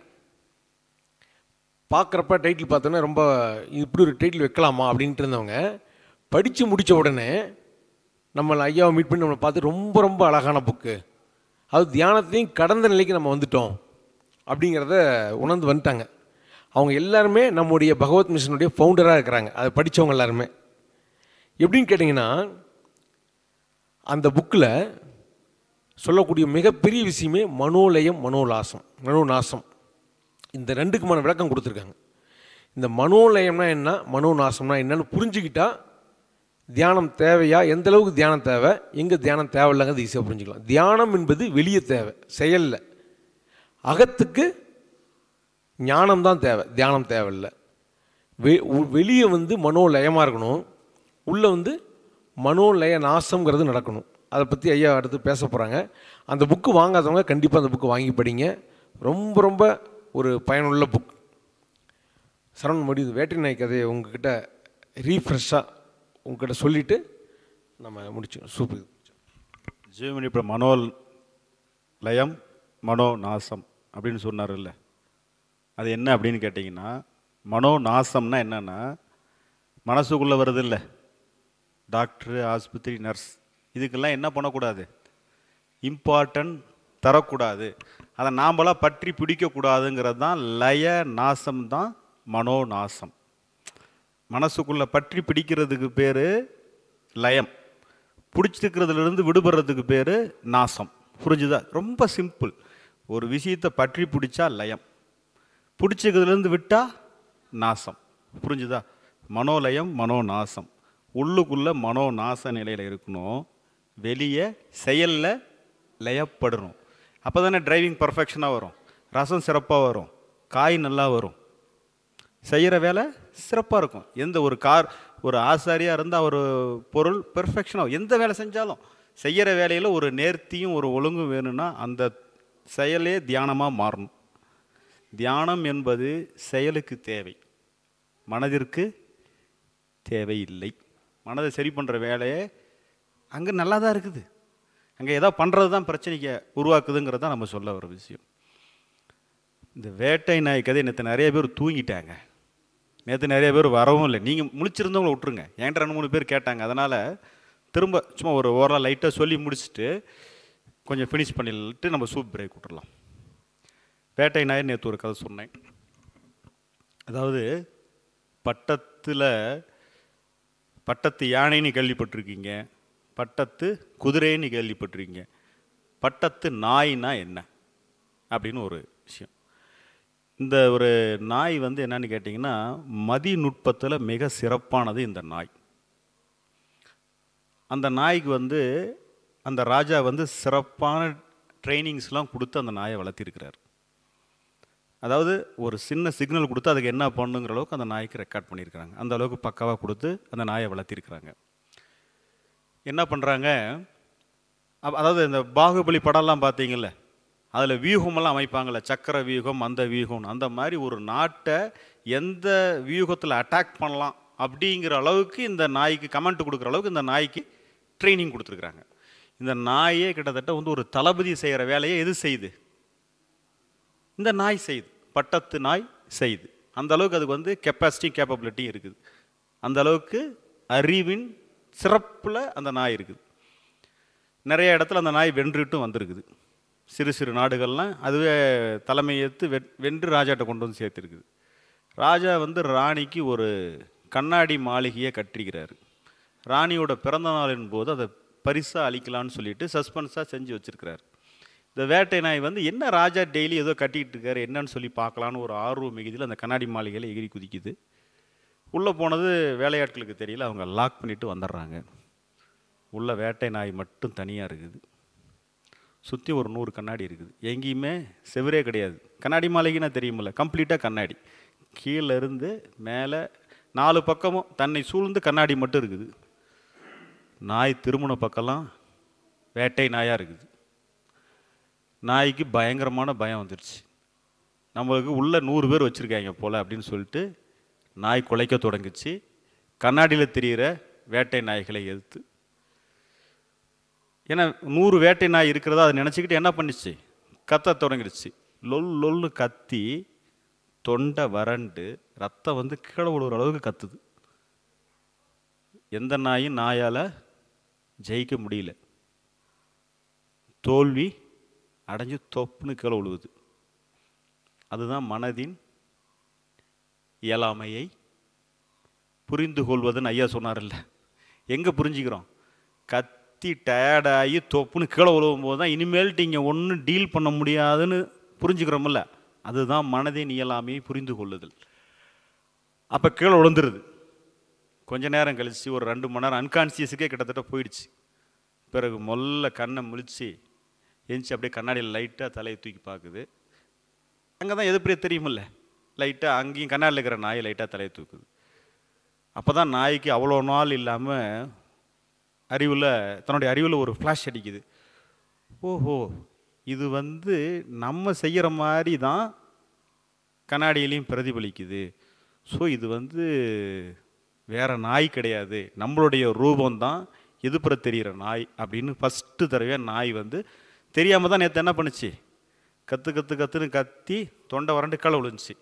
Speaker 1: பார்க்குறப்ப டைட்டில் பார்த்தோன்னா ரொம்ப இப்படி ஒரு டைட்டில் வைக்கலாமா அப்படின்ட்டு இருந்தவங்க படித்து முடித்த உடனே நம்மளை ஐயாவை மீட் பண்ணி நம்மளை பார்த்து ரொம்ப ரொம்ப அழகான புக்கு அது தியானத்தையும் கடந்த நிலைக்கு நம்ம வந்துட்டோம் அப்படிங்கிறத உணர்ந்து வந்துட்டாங்க அவங்க எல்லாருமே நம்முடைய பகவத் மிஷனுடைய ஃபவுண்டராக இருக்கிறாங்க அதை படித்தவங்க எல்லாருமே எப்படின்னு கேட்டிங்கன்னா அந்த புக்கில் சொல்லக்கூடிய மிகப்பெரிய விஷயமே மனோலயம் மனோலாசம் மனோநாசம் இந்த ரெண்டுக்குமான விளக்கம் கொடுத்துருக்காங்க இந்த மனோலயம்னா என்ன மனோநாசம்னா என்னன்னு புரிஞ்சுக்கிட்டால் தியானம் தேவையா எந்த அளவுக்கு தியானம் தேவை எங்கே தியானம் தேவையில்லங்கிறது ஈஸியாக புரிஞ்சுக்கலாம் தியானம் என்பது வெளியே தேவை செயலில் அகத்துக்கு ஞானம் தான் தேவை தியானம் தேவையில்லை வெ வெளியே வந்து மனோலயமாக இருக்கணும் உள்ளே வந்து மனோலய நாசங்கிறது நடக்கணும் அதை பற்றி ஐயா அடுத்து பேச போகிறாங்க அந்த புக்கு வாங்காதவங்க கண்டிப்பாக அந்த புக்கு வாங்கி படிங்க ரொம்ப ரொம்ப ஒரு பயனுள்ள புக் சரவண் மொழி வேட்டை நாய் கதையை உங்ககிட்ட ரீஃப்ரெஷ்ஷாக உங்ககிட்ட சொல்லிவிட்டு நம்ம முடிச்சோம் சூப்பர் ஜீவமணி இப்போ மனோ
Speaker 2: லயம் மனோ நாசம் அப்படின்னு சொன்னார் இல்லை அது என்ன அப்படின்னு கேட்டிங்கன்னா மனோ நாசம்னா என்னென்னா மனசுக்குள்ளே வருது இல்லை டாக்டரு ஆஸ்பத்திரி நர்ஸ் இதுக்கெல்லாம் என்ன பண்ணக்கூடாது இம்பார்ட்டன்ட் தரக்கூடாது அதை நாம்லாம் பற்றி பிடிக்கக்கூடாதுங்கிறது தான் லய நாசம் தான் மனோ நாசம் மனசுக்குள்ளே பற்றி பிடிக்கிறதுக்கு பேர் லயம் பிடிச்சிருக்கிறதுலேருந்து விடுபடுறதுக்கு பேர் நாசம் புரிஞ்சுதா ரொம்ப சிம்பிள் ஒரு விஷயத்தை பற்றி பிடிச்சா லயம் பிடிச்சிருக்கிறதுலேருந்து விட்டால் நாசம் புரிஞ்சுதா மனோலயம் மனோநாசம் உள்ளுக்குள்ளே மனோநாச நிலையில் இருக்கணும் வெளியே செயலில் லயப்படணும் அப்போ தானே டிரைவிங் பர்ஃபெக்ஷனாக வரும் ரசம் சிறப்பாக வரும் காய் நல்லா வரும் செய்கிற வேலை சிறப்பாக இருக்கும் எந்த ஒரு கார் ஒரு ஆசாரியாக இருந்தால் ஒரு பொருள் பெர்ஃபெக்ஷனாக எந்த வேலை செஞ்சாலும் செய்கிற வேலையில் ஒரு நேர்த்தியும் ஒரு ஒழுங்கும் வேணும்னா அந்த செயலே தியானமாக மாறணும் தியானம் என்பது செயலுக்கு தேவை மனதிற்கு தேவையில்லை மனதை சரி பண்ணுற வேலையை அங்கே நல்லா தான் இருக்குது அங்கே ஏதோ பண்ணுறது தான் பிரச்சனைக்கு உருவாக்குதுங்கிறது தான் நம்ம சொல்ல வர விஷயம் இந்த வேட்டை நாய் கதை நேற்று நிறைய பேர் தூங்கிட்டாங்க நேற்று நிறைய பேர் வரவும் இல்லை நீங்கள் முழிச்சிருந்தவங்களை விட்டுருங்க என்கிட்ட ரெண்டு மூணு பேர் கேட்டாங்க அதனால் திரும்ப சும்மா ஒரு ஓரளவு லைட்டாக சொல்லி முடிச்சுட்டு கொஞ்சம் ஃபினிஷ் பண்ணிட்டு நம்ம சூப் பிரேக் விட்டுடலாம் வேட்டை நாயர் நேற்று ஒரு கதை சொன்னேன் அதாவது பட்டத்தில் பட்டத்து யானைன்னு கேள்விப்பட்டிருக்கீங்க பட்டத்து குதிரைன்னு கேள்விப்பட்டிருக்கீங்க பட்டத்து நாய்னா என்ன அப்படின்னு ஒரு விஷயம் இந்த ஒரு நாய் வந்து என்னன்னு கேட்டிங்கன்னா மதி நுட்பத்தில் மிக சிறப்பானது இந்த நாய் அந்த நாய்க்கு வந்து அந்த ராஜா வந்து சிறப்பான ட்ரைனிங்ஸ்லாம் கொடுத்து அந்த நாயை வளர்த்திருக்கிறார் அதாவது ஒரு சின்ன சிக்னல் கொடுத்து அதுக்கு என்ன பண்ணுங்கிற அளவுக்கு அந்த நாய்க்கு ரெக்கார்ட் பண்ணியிருக்கிறாங்க அந்த அளவுக்கு பக்காவாக கொடுத்து அந்த நாயை வளர்த்திருக்கிறாங்க என்ன பண்ணுறாங்க அதாவது இந்த பாகுபலி படம்லாம் பார்த்தீங்கல்ல அதில் வியூகமெல்லாம் அமைப்பாங்கள்ல சக்கர வியூகம் அந்த வியூகம் அந்த மாதிரி ஒரு நாட்டை எந்த வியூகத்தில் அட்டாக் பண்ணலாம் அப்படிங்கிற அளவுக்கு இந்த நாய்க்கு கமெண்ட் கொடுக்குற அளவுக்கு இந்த நாய்க்கு ட்ரைனிங் கொடுத்துருக்குறாங்க இந்த நாயே கிட்டத்தட்ட வந்து ஒரு தளபதி செய்கிற வேலையை எது செய்யுது இந்த நாய் செய்யுது பட்டத்து நாய் செய்யுது அந்த அளவுக்கு அதுக்கு வந்து கெப்பாசிட்டி கேப்பபிலிட்டியும் இருக்குது அந்த அளவுக்கு அறிவின் சிறப்பில் அந்த நாய் இருக்குது நிறைய இடத்துல அந்த நாய் வென்றுட்டும் வந்திருக்குது சிறு சிறு நாடுகள்லாம் அதுவே தலைமையேற்று வென்று ராஜாட்ட கொண்டு வந்து சேர்த்துருக்குது ராஜா வந்து ராணிக்கு ஒரு கண்ணாடி மாளிகையை கட்டிருக்கிறார் ராணியோட பிறந்த நாளின் போது அதை பரிசாக அழிக்கலான்னு சொல்லிட்டு சஸ்பென்ஸாக செஞ்சு வச்சுருக்கிறார் இந்த வேட்டை நாய் வந்து என்ன ராஜா டெய்லி ஏதோ கட்டிக்கிட்டு இருக்காரு என்னன்னு சொல்லி பார்க்கலான்னு ஒரு ஆர்வம் மிகுதியில் அந்த கண்ணாடி மாளிகையில் எகிரி குதிக்குது உள்ளே போனது வேலையாட்களுக்கு தெரியல அவங்க லாக் பண்ணிவிட்டு வந்துடுறாங்க உள்ள வேட்டை நாய் மட்டும் தனியாக இருக்குது சுற்றி ஒரு நூறு கண்ணாடி இருக்குது எங்கேயுமே செவரே கிடையாது கண்ணாடி மாளிகைன்னா தெரியுமில்ல கம்ப்ளீட்டாக கண்ணாடி கீழேருந்து மேலே நாலு பக்கமும் தன்னை சூழ்ந்து கண்ணாடி மட்டும் இருக்குது நாய் திருமண பக்கம்லாம் வேட்டை நாயாக இருக்குது நாய்க்கு பயங்கரமான பயம் வந்துடுச்சு நம்மளுக்கு உள்ளே நூறு பேர் வச்சுருக்காங்க போல் அப்படின்னு சொல்லிட்டு நாய் குலைக்க தொடங்குச்சு கண்ணாடியில் தெரிகிற வேட்டை நாய்களை எதிர்த்து ஏன்னா நூறு வேட்டை நாய் இருக்கிறதா அதை நினச்சிக்கிட்டு என்ன பண்ணிச்சு கத்த தொடங்கிடுச்சு லொல் லொல்லு கத்தி தொண்டை வறண்டு ரத்தம் வந்து கீழே விழுற அளவுக்கு கத்துது எந்த நாயும் நாயால் ஜெயிக்க முடியல தோல்வி அடைஞ்சு தொப்புன்னு கீழே விழுவுது அதுதான் மனதின் இயலாமையை புரிந்து கொள்வதுன்னு ஐயா சொன்னார்ல எங்கே புரிஞ்சுக்கிறோம் கத் கத்தி டயர்டாகி தொப்புன்னு கீழே உழுவும் போது தான் இனிமேல்ட்டு இங்கே ஒன்றும் டீல் பண்ண முடியாதுன்னு புரிஞ்சுக்கிறோமில்ல அதுதான் மனதின் இயலாமையை புரிந்து கொள்ளுதல் அப்போ கீழே உழுந்துருது கொஞ்ச நேரம் கழித்து ஒரு ரெண்டு மணி நேரம் அன்கான்சியஸுக்கே கிட்டத்தட்ட போயிடுச்சு பிறகு மொல்ல கண்ணை முழிச்சு எந்திச்சு அப்படியே கண்ணாடியில் லைட்டாக தலையை தூக்கி பார்க்குது அங்கே தான் எது பெரிய தெரியுமில்ல லைட்டாக அங்கேயும் கண்ணாடியில் இருக்கிற நாயை லைட்டாக தலையை தூக்குது அப்போ தான் நாய்க்கு அவ்வளோ நாள் இல்லாமல் அறிவில் தன்னுடைய அறிவில் ஒரு ஃப்ளாஷ் அடிக்குது ஓஹோ இது வந்து நம்ம செய்கிற மாதிரி தான் கண்ணாடியிலையும் பிரதிபலிக்குது ஸோ இது வந்து வேறு நாய் கிடையாது நம்மளுடைய ரூபம்தான் எதுப்புற தெரிகிற நாய் அப்படின்னு ஃபஸ்ட்டு தடவையாக நாய் வந்து தெரியாமல் தான் நேற்று என்ன பண்ணுச்சு கற்று கற்று கற்றுன்னு கத்தி தொண்டை வறண்டு களை விழுந்துச்சு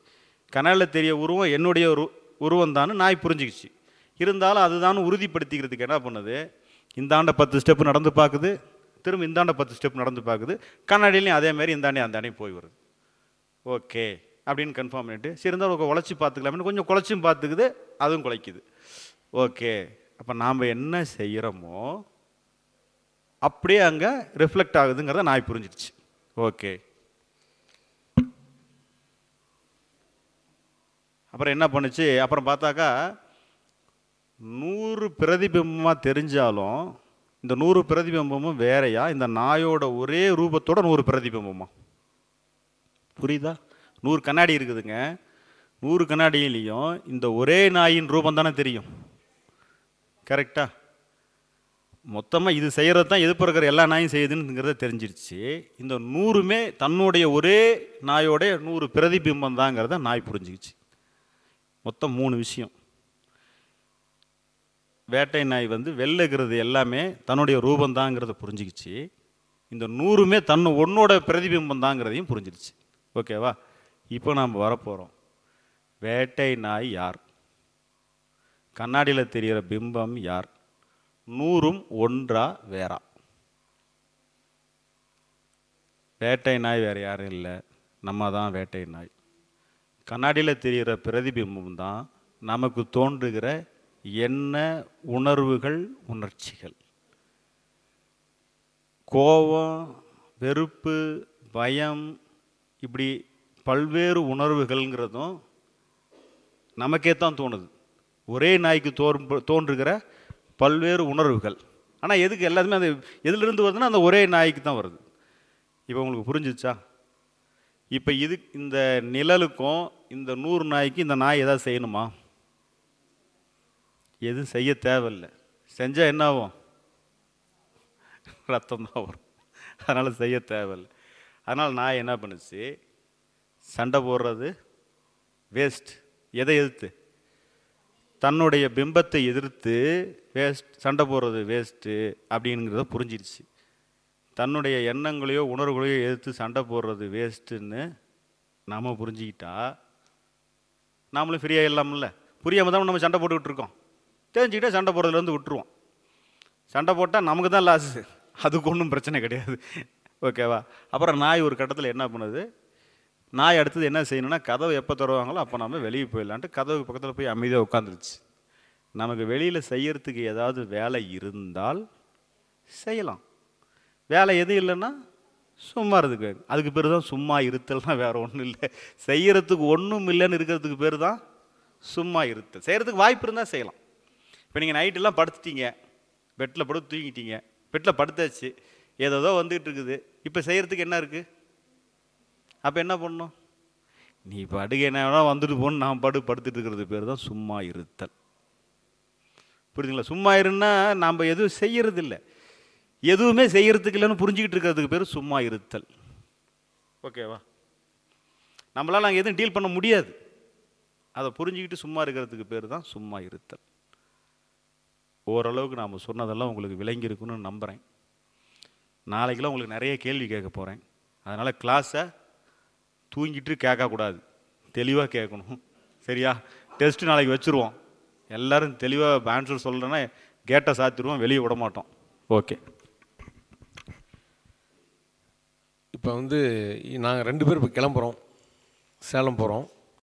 Speaker 2: கனலில் தெரிய உருவம் என்னுடைய உரு உருவம் தான் நாய் புரிஞ்சுக்கிச்சு இருந்தாலும் அதுதான் உறுதிப்படுத்திக்கிறதுக்கு என்ன பண்ணுது இந்த ஆண்டை பத்து ஸ்டெப்பு நடந்து பார்க்குது திரும்ப இந்தாண்ட பத்து ஸ்டெப் நடந்து பார்க்குது கண்ணாடியிலையும் அதே மாதிரி அந்த அந்தாண்டையும் போய் வருது ஓகே அப்படின்னு கன்ஃபார்ம் பண்ணிட்டு சரி இருந்தால் உழைச்சி பார்த்துக்கலாம்னு கொஞ்சம் குழச்சும் பார்த்துக்குது அதுவும் குலைக்குது ஓகே அப்போ நாம் என்ன செய்கிறோமோ அப்படியே அங்கே ரிஃப்ளெக்ட் ஆகுதுங்கிறத நாய் புரிஞ்சிடுச்சு ஓகே அப்புறம் என்ன பண்ணுச்சு அப்புறம் பார்த்தாக்கா நூறு பிரதிபிம்பமாக தெரிஞ்சாலும் இந்த நூறு பிரதிபிம்பமும் வேறையா இந்த நாயோட ஒரே ரூபத்தோட நூறு பிரதிபிம்பமா புரியுதா நூறு கண்ணாடி இருக்குதுங்க நூறு கண்ணாடியிலையும் இந்த ஒரே நாயின் ரூபம் தானே தெரியும் கரெக்டா மொத்தமாக இது செய்கிறது தான் எதிர்ப்பு இருக்கிற எல்லா நாயும் செய்யுதுங்கிறத தெரிஞ்சிருச்சு இந்த நூறுமே தன்னுடைய ஒரே நாயோடைய நூறு பிரதிபிம்பம் தாங்கிறத நாய் புரிஞ்சிக்கிச்சு மொத்தம் மூணு விஷயம் வேட்டை நாய் வந்து வெள்ளைகிறது எல்லாமே தன்னுடைய ரூபந்தாங்கிறத புரிஞ்சுக்கிச்சு இந்த நூறுமே தன் உன்னோட பிரதிபிம்பம் தாங்கிறதையும் புரிஞ்சிருச்சு ஓகேவா இப்போ நாம் வரப்போகிறோம் வேட்டை நாய் யார் கண்ணாடியில் தெரிகிற பிம்பம் யார் நூறும் ஒன்றா வேறா வேட்டை நாய் வேறு யாரும் இல்லை நம்ம தான் வேட்டை நாய் கண்ணாடியில் தெரிகிற பிரதிபிம்பம் தான் நமக்கு தோன்றுகிற என்ன உணர்வுகள் உணர்ச்சிகள் கோபம் வெறுப்பு பயம் இப்படி பல்வேறு உணர்வுகள்ங்கிறதும் நமக்கே தான் தோணுது ஒரே நாய்க்கு தோன்று தோன்றுகிற பல்வேறு உணர்வுகள் ஆனால் எதுக்கு எல்லாத்துமே அந்த எதிலிருந்து வருதுன்னா அந்த ஒரே நாய்க்கு தான் வருது இப்போ உங்களுக்கு புரிஞ்சிச்சா இப்போ இது இந்த நிழலுக்கும் இந்த நூறு நாய்க்கு இந்த நாய் எதாவது செய்யணுமா எதுவும் செய்ய தேவையில்லை செஞ்சால் என்ன ஆகும் ரத்தம் தான் வரும் அதனால் செய்ய தேவையில்லை அதனால் நான் என்ன பண்ணுச்சு சண்டை போடுறது வேஸ்ட் எதை எதிர்த்து தன்னுடைய பிம்பத்தை எதிர்த்து வேஸ்ட் சண்டை போடுறது வேஸ்ட்டு அப்படிங்கிறத புரிஞ்சிருச்சு தன்னுடைய எண்ணங்களையோ உணர்வுகளையோ எதிர்த்து சண்டை போடுறது வேஸ்ட்டுன்னு நாம் புரிஞ்சுக்கிட்டா நாமளும் ஃப்ரீயாக இல்லாமல்ல புரியாமல் தான் நம்ம சண்டை போட்டுக்கிட்டு இருக்கோம் தெரிஞ்சுக்கிட்டே சண்டை போடுறதுலேருந்து விட்டுருவோம் சண்டை போட்டால் நமக்கு தான் லாஸு அதுக்கு ஒன்றும் பிரச்சனை கிடையாது ஓகேவா அப்புறம் நாய் ஒரு கட்டத்தில் என்ன பண்ணுது நாய் அடுத்தது என்ன செய்யணும்னா கதவை எப்போ தருவாங்களோ அப்போ நம்ம வெளியே போயிடலான்ட்டு கதவு பக்கத்தில் போய் அமைதியாக உட்காந்துருச்சு நமக்கு வெளியில் செய்யறதுக்கு ஏதாவது வேலை இருந்தால் செய்யலாம் வேலை எதுவும் இல்லைன்னா சும்மா இருக்கு அதுக்கு பேர் தான் சும்மா இருத்தல்னா வேறு ஒன்றும் இல்லை செய்கிறதுக்கு ஒன்றும் இல்லைன்னு இருக்கிறதுக்கு பேர் தான் சும்மா இருத்தல் செய்கிறதுக்கு வாய்ப்பு இருந்தால் செய்யலாம் இப்போ நீங்கள் நைட்டெல்லாம் படுத்துட்டீங்க பெட்டில் படுத்து தூங்கிட்டீங்க பெட்டில் படுத்தாச்சு ஏதோ வந்துகிட்டு இருக்குது இப்போ செய்கிறதுக்கு என்ன இருக்குது அப்போ என்ன பண்ணணும் நீ படுக என்ன வேணால் வந்துட்டு போகணும் நான் படு படுத்துட்டு இருக்கிறது பேர் தான் சும்மா இருத்தல் புரியுதுங்களா சும்மா இருன்னா நாம் எதுவும் செய்கிறதில்ல எதுவுமே செய்கிறதுக்கு இல்லைன்னு புரிஞ்சுக்கிட்டு இருக்கிறதுக்கு பேர் சும்மா இருத்தல் ஓகேவா நம்மளால் நாங்கள் எதுவும் டீல் பண்ண முடியாது அதை புரிஞ்சுக்கிட்டு சும்மா இருக்கிறதுக்கு பேர் தான் சும்மா இருத்தல் ஓரளவுக்கு நாம் சொன்னதெல்லாம் உங்களுக்கு விளங்கி இருக்குன்னு நம்புகிறேன் நாளைக்கெல்லாம் உங்களுக்கு நிறைய கேள்வி கேட்க போகிறேன் அதனால் கிளாஸை தூங்கிட்டு கேட்கக்கூடாது தெளிவாக கேட்கணும் சரியா டெஸ்ட்டு நாளைக்கு வச்சுருவோம் எல்லோரும் தெளிவாக ஆன்சர் சொல்கிறேன்னா
Speaker 1: கேட்டை சாத்திடுவோம் வெளியே விட மாட்டோம் ஓகே இப்போ வந்து நாங்கள் ரெண்டு பேர் இப்போ கிளம்புறோம் சேலம் போகிறோம்